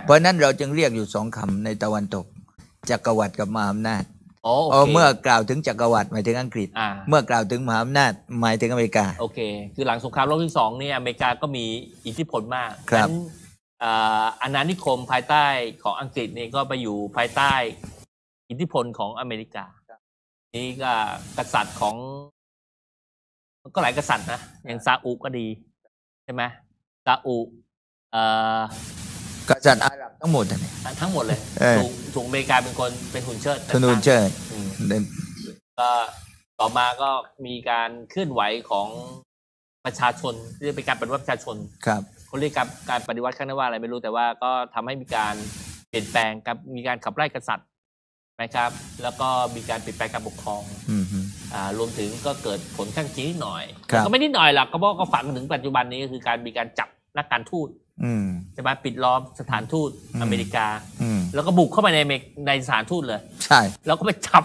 เพราะนั้นเราจึงเรียกอยู่สองคำในตะวันตกจักรวรรดิกับมหาอำนาจอ๋อโอเมื่อกล่าวถึงจักรวรรดิหมายถึงอังกฤษเมื่อกล่าวถึงมหาอำนาจหมายถึงอเมริกาโอเค คือหลังสงครามโลกที่สองเนี่ยอเมริกาก็มีอิทธิพลมากครับนั้นอาณานิคมภายใต้ของอังกฤษเนี่ยก็ไปอยู่ภายใต้อิทธิพลของอเมริกานี่ก็กษัตริย์ของ ก็หลายกษัตริย์นะอย่างซาอุก็ดีใช่ไหมซาอุ เอ่อกษัตริย์อาหรับทั้งหมดทั้งหมดเลยถูกถูกอเมริกาเป็นคน เป็นหุ่นเชิดป็่หุ่นเชิดก็ต่อมาก็มีการเคลื่อนไหวของประชาชนเรียกเป็นการปฏิวัติประชาชน ครับเขาเรียกการปฏิวัติข้างหน้าว่าอะไรไม่รู้แต่ว่าก็ทำให้มีการเปลี่ยนแปลงกับมีการขับไล่กษัตริย์นะครับ แล้วก็มีการเปลี่ยนแปลงการปกครองอ่ารวมถึงก็เกิดผลข้างเคียงนิดหน่อย ก็ไม่นิดหน่อยหรอกก็เพราะก็ฝังถึงปัจจุบันนี้ก็คือการมีการจับนักการทูตใช่ไหมปิดล้อมสถานทูตอเมริกาแล้วก็บุกเข้าไปในในสถานทูตเลย ใช่แล้วก็ไปจับ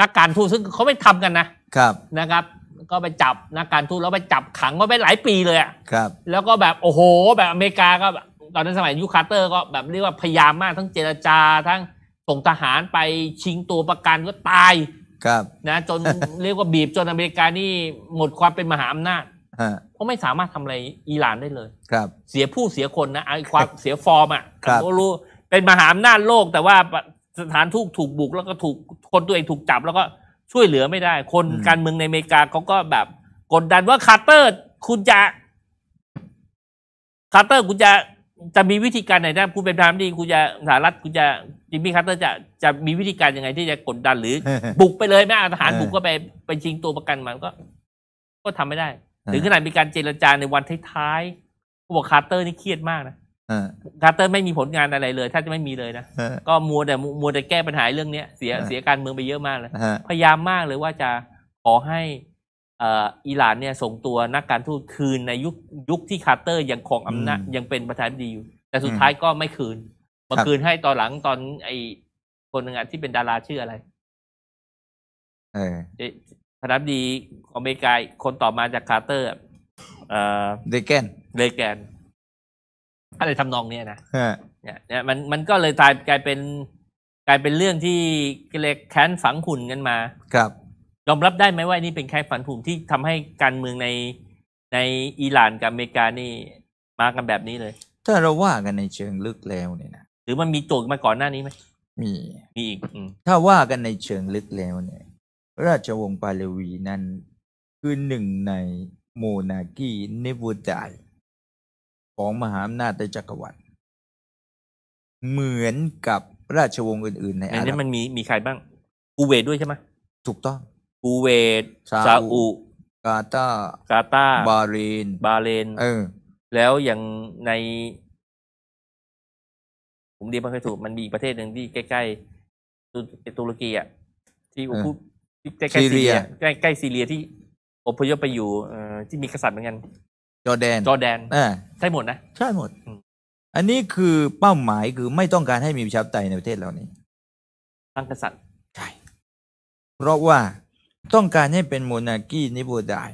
นักการทูตซึ่งเขาไม่ทำกันนะครับนะครับ ก็ไปจับนักการทูตแล้วไปจับขังกาไปหลายปีเลยอ่ะครับ แล้วก็แบบโอ้โห แบบอเมริกาก็ตอนนั้นสมัยยุคคาร์เตอร์ ก็แบบเรียกว่าพยายามมากทั้งเจรจาทั้งส่งทหารไปชิงตัวประกันก็ตายครับนะจนเรียกว่าบีบจนอเมริกานี่หมดความเป็นมหาอำนาจเพราะไม่สามารถทำอะไรอิหร่านได้เลย ครับ เสียผู้เสียคนนะ ไอ้ความเสียฟอร์มอ่ะรู้เป็นมหาอำนาจโลก แต่ว่าสถานทูตถูกบุกแล้วก็ถูกคนตัวเองถูกจับแล้วก็ช่วยเหลือไม่ได้ คนการเมืองในอเมริกาเขาก็แบบกดดันว่าคาร์เตอร์คุณจะคาร์เตอร์คุณจะจะมีวิธีการไหนได้คุณเป็นทามดีคุณจะสหรัฐคุณจะจิมมี่คาร์เตอร์จะจะมีวิธีการยังไงที่จะกดดันหรือบุกไปเลยไม่อาหารบุกก็ไปไปชิงตัวประกันมันก็ ก็ทำไม่ได้ถึงขนาดมีการเจรจาในวันท้ายๆเขาบอกคาร์เตอร์นี่เครียดมากนะคาร์เตอร์ไม่มีผลงานอะไรเลยถ้าจะไม่มีเลยนะก็มัวแต่มัวแต่แก้ปัญหาเรื่องเนี้ยเสียเสียการเมืองไปเยอะมากเลยพยายามมากเลยว่าจะขอให้อิหร่านเนี่ยส่งตัวนักการทูตคืนในยุคยุคที่คาร์เตอร์ยังครองอำนาจยังเป็นประธานาธิบดีอยู่แต่สุดท้ายก็ไม่คืนมาคืนให้ตอนหลังตอนไอคนหนึ่งที่เป็นดาราชื่ออะไรประธานักดีอเมริกาคนต่อมาจากคาร์เตอร์เดแกนเดแกนอะไรทำนองเนี้ยนะเนี่ยเนี่ยมันมันก็เลยกลายกลายเป็นกลายเป็นเรื่องที่เล็กแค้นฝังหุ่นกันมา ครับยอมรับได้ไหมว่านี่เป็นแค่ฝันหุ่นที่ทำให้การเมืองในในอิหร่านกับอเมริกานี่มากันแบบนี้เลย ถ้าเราว่ากันในเชิงลึกแล้วเนี่ยนะหรือมันมีโจทย์มาก่อนหน้านี้ไหมมี มีอีกถ้าว่ากันในเชิงลึกแล้วเนี่ยราชวงศ์ปาเลวีนั้น คือหนึ่งในโมนาคีเนบูไดของมหาอำนาจจักรวรรดิเหมือนกับราชวงศ์อื่นๆ ในอันนั้นมันมีมีใครบ้างกูเวตด้วยใช่ไหมถูกต้องกูเวตซาอุกาตากาตาบาเรนบาเรนเออ แล้วอย่างใน ผมเรียนมาเคยถูกมันมีประเทศหนึ่งที่ใกล้ๆตุรกีอ่ะที่ผมพูดใกล้ซีเรียใกล้ใกล้ซีเรียที่อพยพไปอยู่ที่มีกษัตริย์เหมือนกันจอร์แดนจอร์แดนใช่หมดนะใช่หมดอันนี้คือเป้าหมายคือไม่ต้องการให้มีประชาธิปไตยในประเทศเรานี้ตั้งกษัตริย์ใช่เพราะว่าต้องการให้เป็นโมนาคีนิบูดาย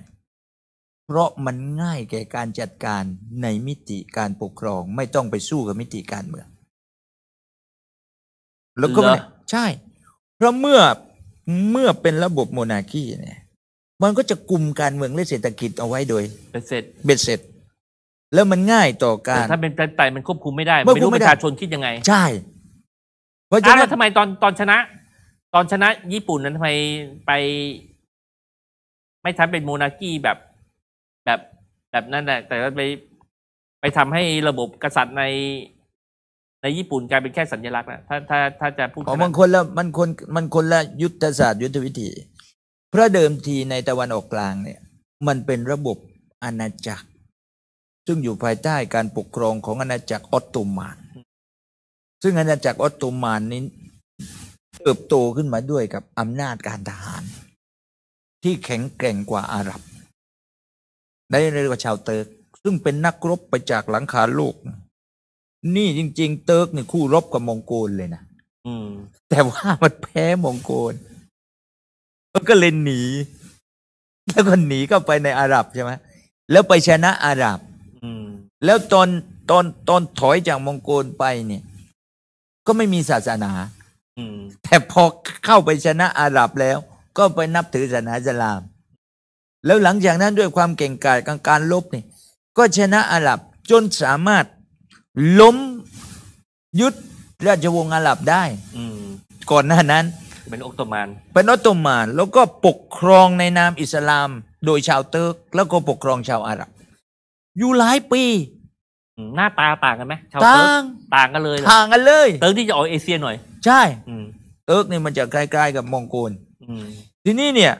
เพราะมันง่ายแก่การจัดการในมิติการปกครองไม่ต้องไปสู้กับมิติการเมือง แล้วก็ใช่ เพราะเมื่อเมื่อเป็นระบบโมนาคีเนี่ยมันก็จะกลุ่มการเมืองและเศรษฐกิจเอาไว้โดย เบ็ดเสร็จเบ็ดเสร็จ แล้วมันง่ายต่อการถ้าเป็นไปมันควบคุมไม่ได้ ไม่รู้ประชาชนคิดยังไง ใช่เพราะฉะนั้นทำไมตอนตอนชนะ ตอนชนะญี่ปุ่นนั้นทำไมไป ไม่ทำเป็นโมนาคีแบบ แบบแบบนั้นแหละแต่ไปไปทำให้ระบบกษัตริย์ในในญี่ปุ่นกลายเป็นแค่สัญลักษณ์นะถ้าถ้าถ้าจะพูดขอมันคนละมันคนมันคนละยุทธศาสตร์ยุทธวิธีเพราะเดิมทีในตะวันออกกลางเนี่ยมันเป็นระบบอาณาจักร ซึ่งอยู่ภายใต้การปกครองของอาณาจักรออตโตมันซึ่งอาณาจักรออตโตมันนี้ เติบโตขึ้นมาด้วยกับอำนาจการทหาร ที่แข็งแกร่งกว่าอาหรับ ได้เรียกว่าชาวเติร์กซึ่งเป็นนักรบไปจากหลังคาโลกนี่จริงๆเติร์กเนี่ยคู่รบกับมองโกลเลยนะแต่ว่ามันแพ้มองโกลมันก็เลยหนี แล้วก็หนีเข้าไปในอาหรับใช่ไหมแล้วไปชนะอาหรับแล้วตอนตอนตอนถอยจากมองโกลไปเนี่ย ก็ไม่มีศาสนาแต่พอเข้าไปชนะอาหรับแล้ว ก็ไปนับถือศาสนาอิสลาม แล้วหลังจากนั้นด้วยความเก่งกาจกางการลบเนี่ย ก็ชนะอาหรับจนสามารถล้มยึดราชวงศ์อาหรับได้ก่อนหน้านั้นเป็นออตโตมันเป็นออตโตมันแล้วก็ปกครองในนามอิสลาม โดยชาวเติร์กแล้วก็ปกครองชาวอาหรับ อยู่หลายปี หน้าตาต่างกันไหมชาวเติร์กต่างกันเลยต่างกันเลยเติร์กที่จะออกเอเชียหน่อยใช่เติร์กนี่มันจะใกล้ๆ กับมองโกลทีนี้เนี่ย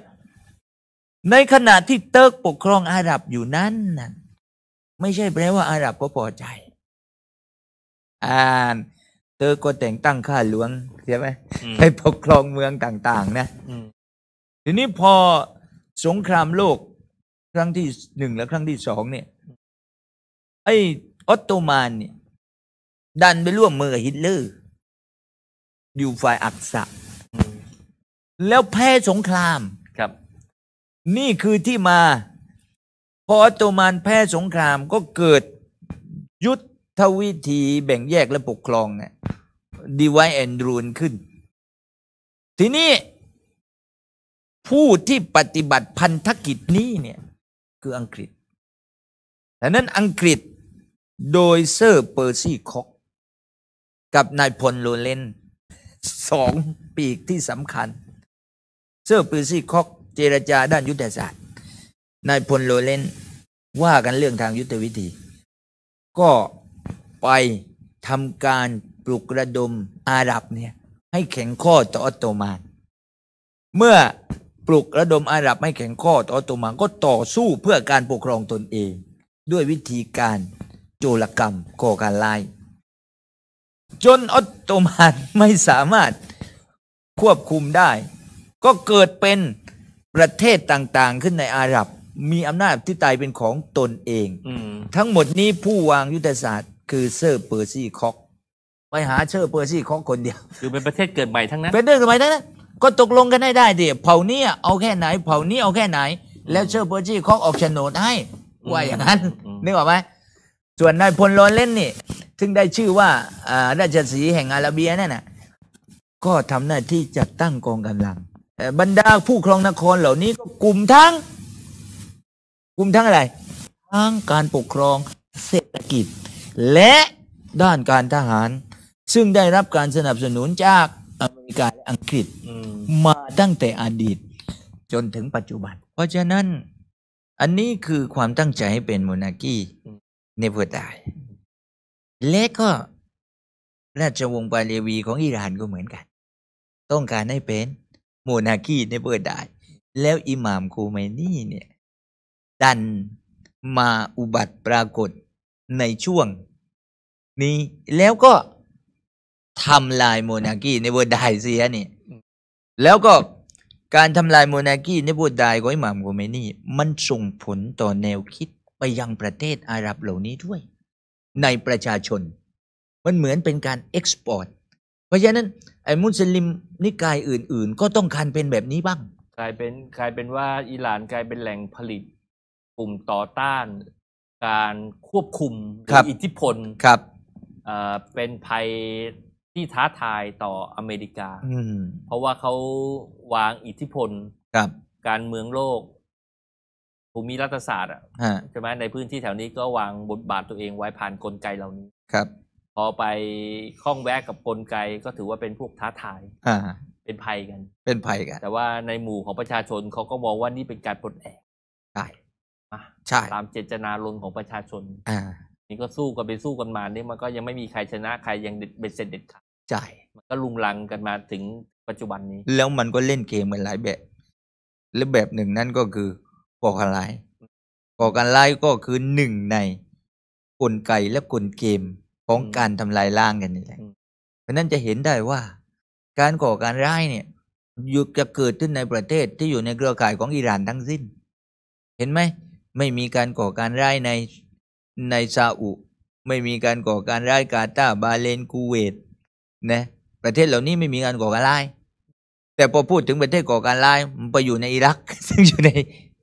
ในขณะที่เติร์กปกครองอาหรับอยู่นั้นน่ะไม่ใช่แปลว่าอาหรับก็พอใจอ่านเธอก็แต่งตั้งข้าหลวงใช่ไหมไปปกครองเมืองต่างๆนะทีนี้พอสงครามโลกครั้งที่หนึ่งและครั้งที่สองเนี่ย ไอออตโตมันเนี่ย ดันไปร่วมมือกับฮิตเลอร์อยู่ฝ่ายอักษะ แล้วแพ้สงครามครับ นี่คือที่มา พอออตโตมันแพ้สงครามก็เกิดยุทธถ้าวิธีแบ่งแยกและปกครองเนี่ยดีไวแอนดรูนขึ้น ทีนี้ ผู้ที่ปฏิบัติพันธกิจนี้เนี่ยคืออังกฤษดังนั้นอังกฤษโดยเซอร์เปอร์ซี่คอกกับนายพลโลเลนสองปีกที่สำคัญ เซอร์เปอร์ซี่คอก เจรจาด้านยุทธศาสตร์ นายพลโลเลนว่ากันเรื่องทางยุทธวิธีก็ไปทำการปลุกระดมอาหรับเนี่ยให้แข็งข้อต่อออตโตมานเมื่อปลุกระดมอาหรับ ให้แข็งข้อต่อออตโตมานก็ต่อสู้เพื่อการปกครองตนเอง ด้วยวิธีการโจรกรรมก่อการลายจนออตโตมานไม่สามารถควบคุมได้ ก็เกิดเป็นประเทศต่าง ๆขึ้นในอาหรับมีอำนาจที่ตายเป็นของตนเองทั้งหมดนี้ผู้วางยุทธศาสตร์คือเซอร์เปอร์ซี่คอกไปหาเซอร์เปอร์ซี่คอกคนเดียว คือเป็นประเทศเกิดใหม่ทั้งนั้นเป็นเรื่องใหม่ทั้งนั้นก็ตกลงกันได้ได้ดิเผ่านี้เอาแค่ไหนเผ่านี้เอาแค่ไหน แล้วเซอร์เปอร์ซี่คอกออกโฉนดให้ว่าอย่างนั้นนึกออกไหมส่วนนายพลโอเล่นนี่ซึ่งได้ชื่อว่าราชสีแห่งอาราเบียนั่นน่ะก็ทำหน้าที่จัดตั้งกองกำลังบรรดาผู้ครองนครเหล่านี้ก็กลุ่มทั้ง กลุ่มทั้งอะไรทั้งการปกครองเศรษฐกิจและด้านการทหารซึ่งได้รับการสนับสนุนจากอเมริกาและอังกฤษมาตั้งแต่อดีตจนถึงปัจจุบันเพราะฉะนั้นอันนี้คือความตั้งใจให้เป็นโมนาคีเนเวอร์ตายและก็ราชวงศ์ปาเลวีของอิหร่านก็เหมือนกัน ต้องการให้เป็นโมนาคีเนเวอร์ตายแล้วอิหม่ามคูไมนี่เนี่ย ดันมาอุบัติปรากฏในช่วงนี่แล้วก็ทำลายโมนาคีในบทใดเสียนี่ แล้วก็การทำลายโมนาคีในบทใดก็ไอหม่ำกโกเมนี่ มันส่งผลต่อแนวคิดไปยังประเทศอาหรับเหล่านี้ด้วยในประชาชนมันเหมือนเป็นการเอ็กซ์พอร์ตเพราะฉะนั้นไอ้มุสลิมนิกายอื่นๆก็ต้องการเป็นแบบนี้บ้าง กลายเป็นกลายเป็นว่าอิหร่านกลายเป็นแหล่งผลิต กลุ่มต่อต้าน การควบคุมหรืออิทธิพลครับเป็นภัยที่ท้าทายต่ออเมริกา เพราะว่าเขาวางอิทธิพลกับ การเมืองโลกภูมิรัฐศาสตร์อ่ะใช่ไหม ในพื้นที่แถวนี้ก็วางบทบาทตัวเองไว้ผ่านกลไกเหล่านี้ครับ พอไปข้องแวะกับกลไกก็ถือว่าเป็นพวกท้าทายเป็นภัยกัน เป็นภัยกัน แต่ว่าในหมู่ของประชาชนเขาก็มองว่านี่เป็นการปลดแอกใช่ใช่ ตามเจตนารมณ์ของประชาชนอ่านี่ก็สู้กันไปสู้กันมานี่มันก็ยังไม่มีใครชนะใครยังเบ็ดเสร็จเด็ดขาดใช่ มันก็ลุงลังกันมาถึงปัจจุบันนี้ แล้วมันก็เล่นเกมกันหลายแบบและแบบหนึ่งนั่นก็คือก่อการร้าย ก่อการร้ายก็คือหนึ่งใน กลไกและกลเกมของการทำลายล้างกันนี่แหละเพราะนั้นจะเห็นได้ว่า การก่อการร้ายเนี่ยอยู่จะเกิดขึ้นในประเทศที่อยู่ในเครือข่ายของอิหร่านทั้งสิ้น เห็นไหมไม่มีการก่อการร้ายในในซาอุไม่มีการก่อการร้ายกาตาบาเลนกูเวตนะประเทศเหล่านี้ไม่มีการก่อการร้าย แต่พอพูดถึงประเทศก่อการร้ายมันไปอยู่ในอิรักซึ่งอยู่ใน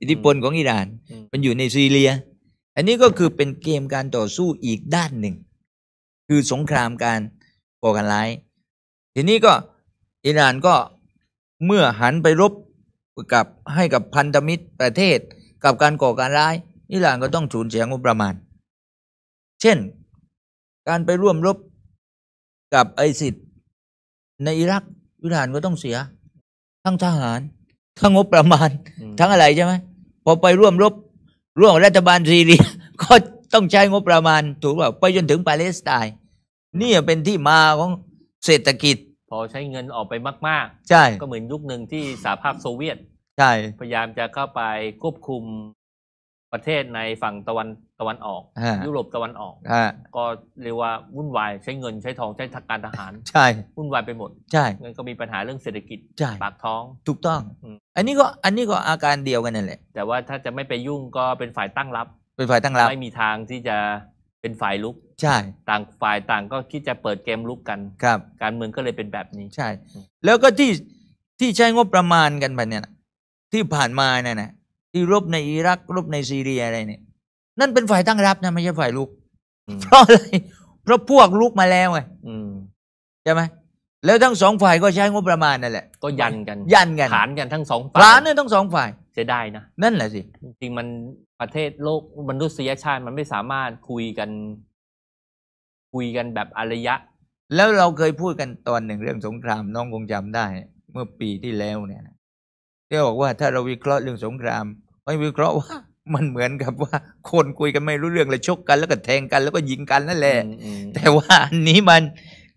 อิทธิพลของอิหร่านมันอยู่ในซีเรีย อันนี้ก็คือเป็นเกมการต่อสู้อีกด้านหนึ่ง คือสงครามการก่อการร้ายทีนี้ก็อิหร่านก็เมื่อหันไปรบกับให้กับพันธมิตรประเทศกับการก่อการร้ายอิหร่านก็ต้องสูญเสียงบประมาณช่น การไปร่วมรบกับไอซิดในอิรักอิหานก็ต้องเสีย ทั้งทหาร ทั้งงบประมาณทั้งอะไรใช่ไหม พอไปร่วมรบ ร่วมรัฐบาลซีเรียก็ต้องใช้งบประมาณ ถูกเปล่าไปจนถึง ปาเลสไตน์นี่เป็นที่มาของเศรษฐกิจ พอใช้เงินออกไปมากๆ ใช่ก็เหมือนยุคหนึ่งที่สหภาพโซเวียตใช่พยายามจะเข้าไปควบคุมประเทศในฝั่งตะวันตะวันออก ยุโรปตะวันออกอก็เรียกว่าวุ่นวายใช้เงินใช้ทองใช้ทักการทหาร ใช่วุ่นวายไปหมด ใช่งั้นก็มีปัญหาเรื่องเศรษฐกิจใช่ปากท้อง ถูกต้อง อันนี้ก็อันนี้ก็อาการเดียวกันนั่นแหละแต่ว่าถ้าจะไม่ไปยุ่งก็เป็นฝ่ายตั้งรับ เป็นฝ่ายตั้งรับ ไม่มีทางที่จะเป็นฝ่ายลุกใช่ต่างฝ่ายต่างก็คิดจะเปิดเกมลุกกัน ครับ การเมืองก็เลยเป็นแบบนี้ใช่ แล้วก็ที่ที่ใช้งบประมาณกันไปเนี่ยที่ผ่านมาเนี่ยนะที่รบในอิรักรบในซีเรียอะไรเนี่ย นั่นเป็นฝ่ายตั้งรับนะไม่ใช่ฝ่ายลุกเพราะอะไร เพราะพวกลุกมาแล้วไงใช่ไหมแล้วทั้งสองฝ่ายก็ใช้งบประมาณนั่นแหละ ก็ยันกันยันกันฐานกันทั้งสองฝ่ายฐานเนี่ยทั้งสองฝ่ายเสียด้นะนั่นแหละสิจริงมันประเทศโลกมนุษยชาติมันไม่สามารถคุยกัน คุยกันแบบอารยะ แล้วเราเคยพูดกันตอนหนึ่งเรื่องสงครามน้องคงจำได้ เมื่อปีที่แล้วเนี่ยที่บอกว่าถ้าเราวิเคราะห์เรื่องสงครามไม่วิเคราะห์ว่ามันเหมือนกับว่า คนคุยกันไม่รู้เรื่องเลยชกกันแล้วก็แทงกัน แล้วก็ยิงกันนั่นแหละแต่ว่าอันนี้มัน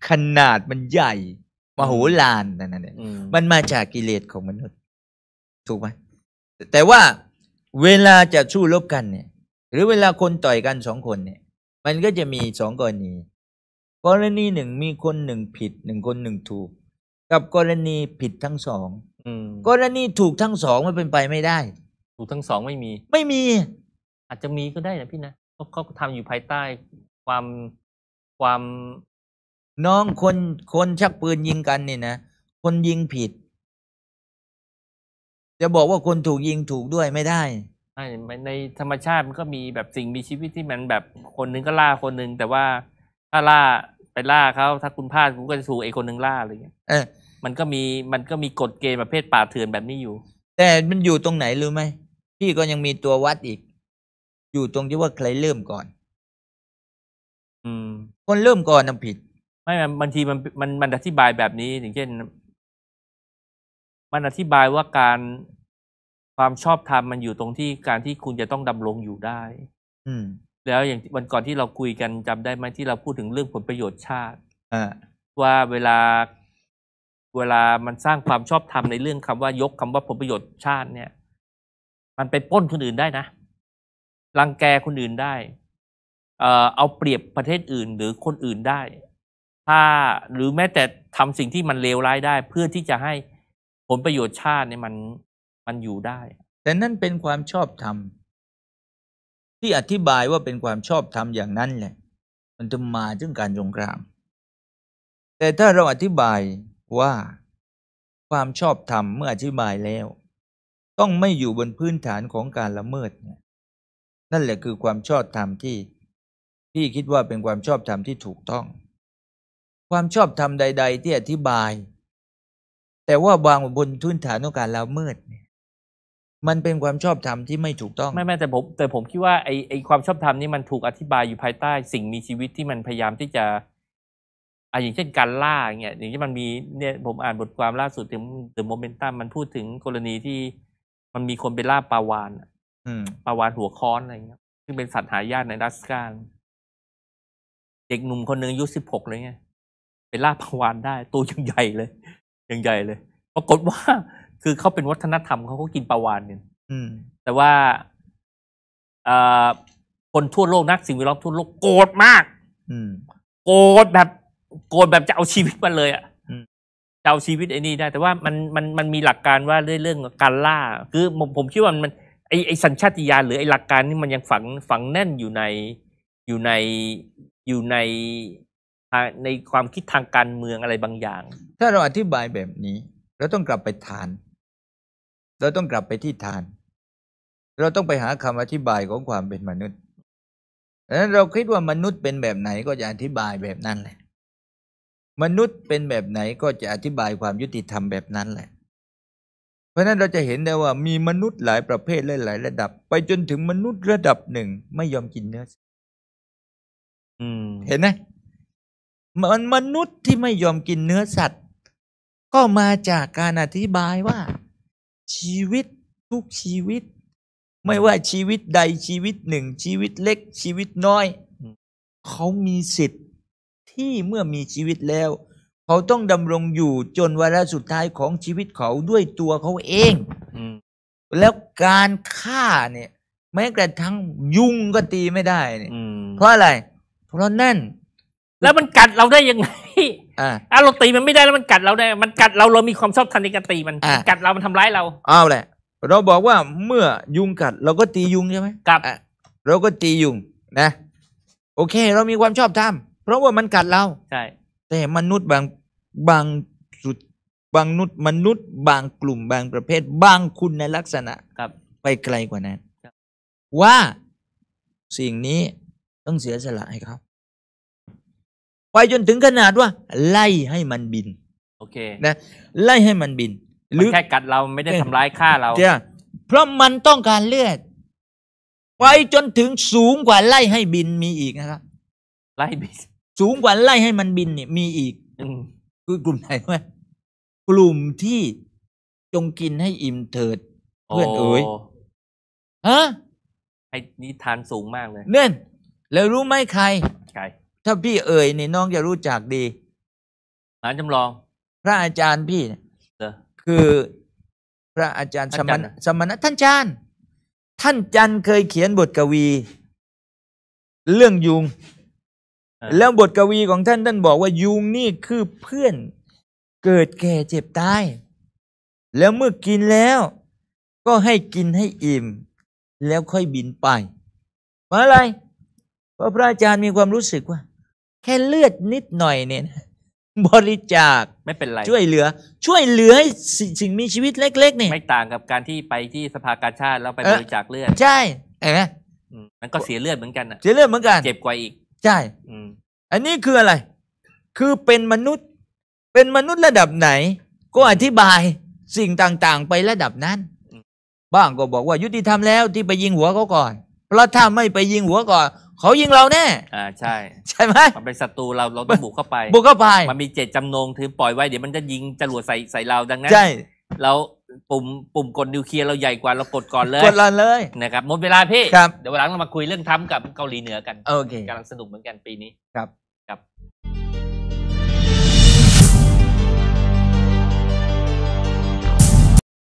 ขนาดมันใหญ่ มโหฬารนั่นเนี่ยมันมาจากกิเลสของมนุษย์ถูกไหมแต่ว่าเวลาจะสู้รบกันเนี่ย หรือเวลาคนต่อยกันสองคนเนี่ย มันก็จะมีสองกรณีกรณีหนึ่งมีคนหนึ่งผิดหนึ่งคนหนึ่งถูก กับกรณีผิดทั้งสองกรณีถูกทั้งสองมันเป็นไปไม่ไดู้กทั้งสองไม่มี ไม่มี อาจจะมีก็ได้นะพี่นะเขาเขาทำอยู่ภายใต้ ความความน้องคนคนชักปืนยิงกันเนี่ยนะ คนยิงผิด จะบอกว่าคนถูกยิงถูกด้วยไม่ได้ใช่ในธรรมชาติมันก็มีแบบสิ่งมีชีวิตที่มัน แบบคนนึงก็ล่าคนนึงแต่ว่า ถ้าล่าไปล่าเขาถ้าคุณพลาดคุณก็จะถูกไอ้คนนึงล่าอะไรเงี้ยมันก็มีมันก็มีกฎเกณฑ์ประเภทป่าเถื่อนแบบนี้อยู่ แต่มันอยู่ตรงไหนรู้ไหมพี่ก็ยังมีตัววัดอีก อยู่ตรงที่ว่าใครเริ่มก่อนอืมคนเริ่มก่อนน่ะผิด ไม่ับางทีมันมันมันอธิบายแบบนี้ อย่างเช่น มันอธิบายว่าการความชอบธรรมมันอยู่ตรงที่การที่คุณจะต้องดำรงอยู่ได้ อืม แล้วอย่างวันก่อนที่เราคุยกันจำได้ไหมที่เราพูดถึงเรื่องผลประโยชน์ชาติอว่าเวลาเวลามันสร้างความชอบธรรมในเรื่องคำว่ายกคำว่าผลประโยชน์ชาติเนี่ยมันไปป้นคนอื่นได้นะ รังแกคนอื่นได้เอ่อเอาเปรียบประเทศอื่น หรือคนอื่นได้ ถ้าหรือแม้แต่ทำสิ่งที่มันเลวร้ายได้ เพื่อที่จะให้ผลประโยชน์ชาติเนี่ยมันมันอยู่ได้ แต่นั่นเป็นความชอบธรรม ที่อธิบายว่าเป็นความชอบธรรมอย่างนั้นแหละมันจะมาจึงการสงคราม แต่ถ้าเราอธิบายว่าความชอบธรรมเมื่ออธิบายแล้วต้องไม่อยู่บนพื้นฐานของการละเมิดเนี่ยนั่นแหละคือความชอบธรรมที่พี่คิดว่าเป็นความชอบธรรมที่ถูกต้อง ความชอบธรรมใดๆที่อธิบาย แต่ว่าวางบนพื้นฐานของการละเมิด เนี่ย มันเป็นความชอบธรรมที่ไม่ถูกต้องไม่ไม่แต่ผมแต่ผมคิดว่าไอไอความชอบธรรมนี่มันถูกอธิบายอยู่ภายใต้สิ่งมีชีวิตที่มันพยายามที่จะอ่าอย่างเช่นการล่าเนี่ยอย่างที่มันมีเนี่ยผมอ่านบทความล่าสุดถึงถึงโมเมนตัมมันพูดถึงกรณีที่มันมีคนไปล่าปลาวานปลาวานหัวค้อนอะไรเงี้ยซึ่งเป็นสัตว์หายากในดัสกาเด็กหนุ่มคนหนึ่งอายุสิบหกเลยไงไปล่าปลาวานได้ ตัวยังใหญ่เลยยังใหญ่เลยปรากฏว่าคือเขาเป็นวัฒนธรรมเขาก็กินปลาวานเนี่ยแต่ว่าคนทั่วโลกนักสิ่งแวดล้อมทั่วโลกโกรธมากโกรธแบบโกรธแบบจะเอาชีวิตมันเลยอะเอาชีวิตไอ้นี่ได้แต่ว่ามันมันมันมีหลักการว่าเรื่องเรื่องการล่า คือผมผมคิดว่ามันไอไอสัญชาติญาณหรือไอหลักการนี่มันยังฝังฝังแน่นอยู่ในอยู่ในอยู่ในในความคิดทางการเมืองอะไรบางอย่าง ถ้าเราอธิบายแบบนี้ เราต้องกลับไปฐาน เราต้องกลับไปที่ฐาน เราต้องไปหาคำอธิบายของความเป็นมนุษย์ดังนั้นเราคิดว่ามนุษย์เป็นแบบไหนก็จะอธิบายแบบนั้นแหละมนุษย์เป็นแบบไหนก็จะอธิบายความยุติธรรมแบบนั้นแหละ เพราะนั้นเราจะเห็นได้ว่า มีมนุษย์หลายประเภทหลายระดับ ไปจนถึงมนุษย์ระดับหนึ่งไม่ยอมกินเนื้อเห็นไหมมันมนุษย์ที่ไม่ยอมกินเนื้อสัตว์ ก็มาจากการอธิบายว่าชีวิตทุกชีวิต ไม่ว่าชีวิตใดชีวิตหนึ่งชีวิตเล็กชีวิตน้อยเขามีสิทธิ์ที่เมื่อมีชีวิตแล้ว เขาต้องดำรงอยู่จนวาระสุดท้ายของชีวิตเขาด้วยตัวเขาเองแล้วการฆ่าเนี่ย แม้กระทั่งยุงก็ตีไม่ได้เนี่ยเพราะอะไร เพราะนั่น แล้วมันกัดเราได้ยังไงอ่าเราตีมันไม่ได้แล้วมันกัดเราได้ มันกัด เราเรามีความชอบทันในการตีมัน กัดเรามันทำร้ายเราเอาแหละ เราบอกว่าเมื่อยุงกัด เราก็ตียุงใช่ไหมกัดเราก็ตียุงนะ โอเค เรามีความชอบทำราะว่ามันกัดเรา ใช่ แต่มนุษย์บางบางสุด บางนุษย์มนุษย์ บางกลุ่ม บางประเภทบางคุณในลักษณะครับ ไปไกลกว่านั้นว่าสิ่งนี้ต้องเสียสละให้เขาไปจนถึงขนาดว่าไล่ให้มันบินโอเคนะไล่ให้มันบิน หรือแค่กัดเราไม่ได้ทำร้ายฆ่าเราเพราะมันต้องการเลือดไปจนถึงสูงกว่าไล่ให้บินมีอีกนะครับ ไล่บินสูงกว่าไล่ให้มันบินเนี่ย มีอีกคือกลุ่มไหนวะกลุ่มที่จงกินให้อิ่มเถิดเพื่อนเอ๋ยฮะไอ้น้ทานสูงมากเลยเนื่น แล้วรู้ไหมใครใครถ้าพี่เอ๋ยนี่น้องจะรู้จักดีอาจารย์จำลอง พระอาจารย์พี่เนี่ยคือพระอาจารย์สมณสมณท่านจาน ท่านจันเคยเขียนบทกวี เรื่องยุงแล้วบทกวีของท่านท่านบอกว่ายุงนี่คือเพื่อนเกิดแก่เจ็บตายแล้วเมื่อกินแล้ว ก็ให้กินให้อิ่ม แล้วค่อยบินไปเพราะอะไร เพราะพระอาจารย์มีความรู้สึกว่า แค่เลือดนิดหน่อยเนี่ย บริจาคไม่เป็นไรช่วยเหลือ ช่วยเหลือให้สิ่งมีชีวิตเล็กๆเนี่ยไม่ต่างกับการที่ไปที่สภากาชาติแล้วไปบริจาคเลือด ใช่เอ็นมันก็เสียเลือดเหมือนกันอะเสียเลือดเหมือนกันเจ็บกว่าอีกใช่ อันนี้คืออะไร คือเป็นมนุษย์ เป็นมนุษย์ระดับไหนก็อธิบายสิ่งต่างๆไประดับนั้น บ้างก็บอกว่ายุติธรรมแล้วที่ไปยิงหัวเขาก่อน เพราะถ้าไม่ไปยิงหัวก่อนเขายิงเราแน่ อ่าใช่ ใช่ไหมมันเป็นศัตรูเราเราต้องบุกเข้าไป บุกเข้าไป มันมีเจตจำนงถือปล่อยไว้เดี๋ยวมันจะยิงจรวดใส่ใส่เราดังนั้น ใช่ เราปุ่มปุ่มกดนิวเคลียร์เราใหญ่กว่าเรากดก่อนเลยกดรอนเลยนะครับหมดเวลาพี่ เดี๋ยววันหลังเรามาคุยเรื่องทำกับเกาหลีเหนือกันโอเคกำลังสนุกเหมือนกันปีนี้ครับ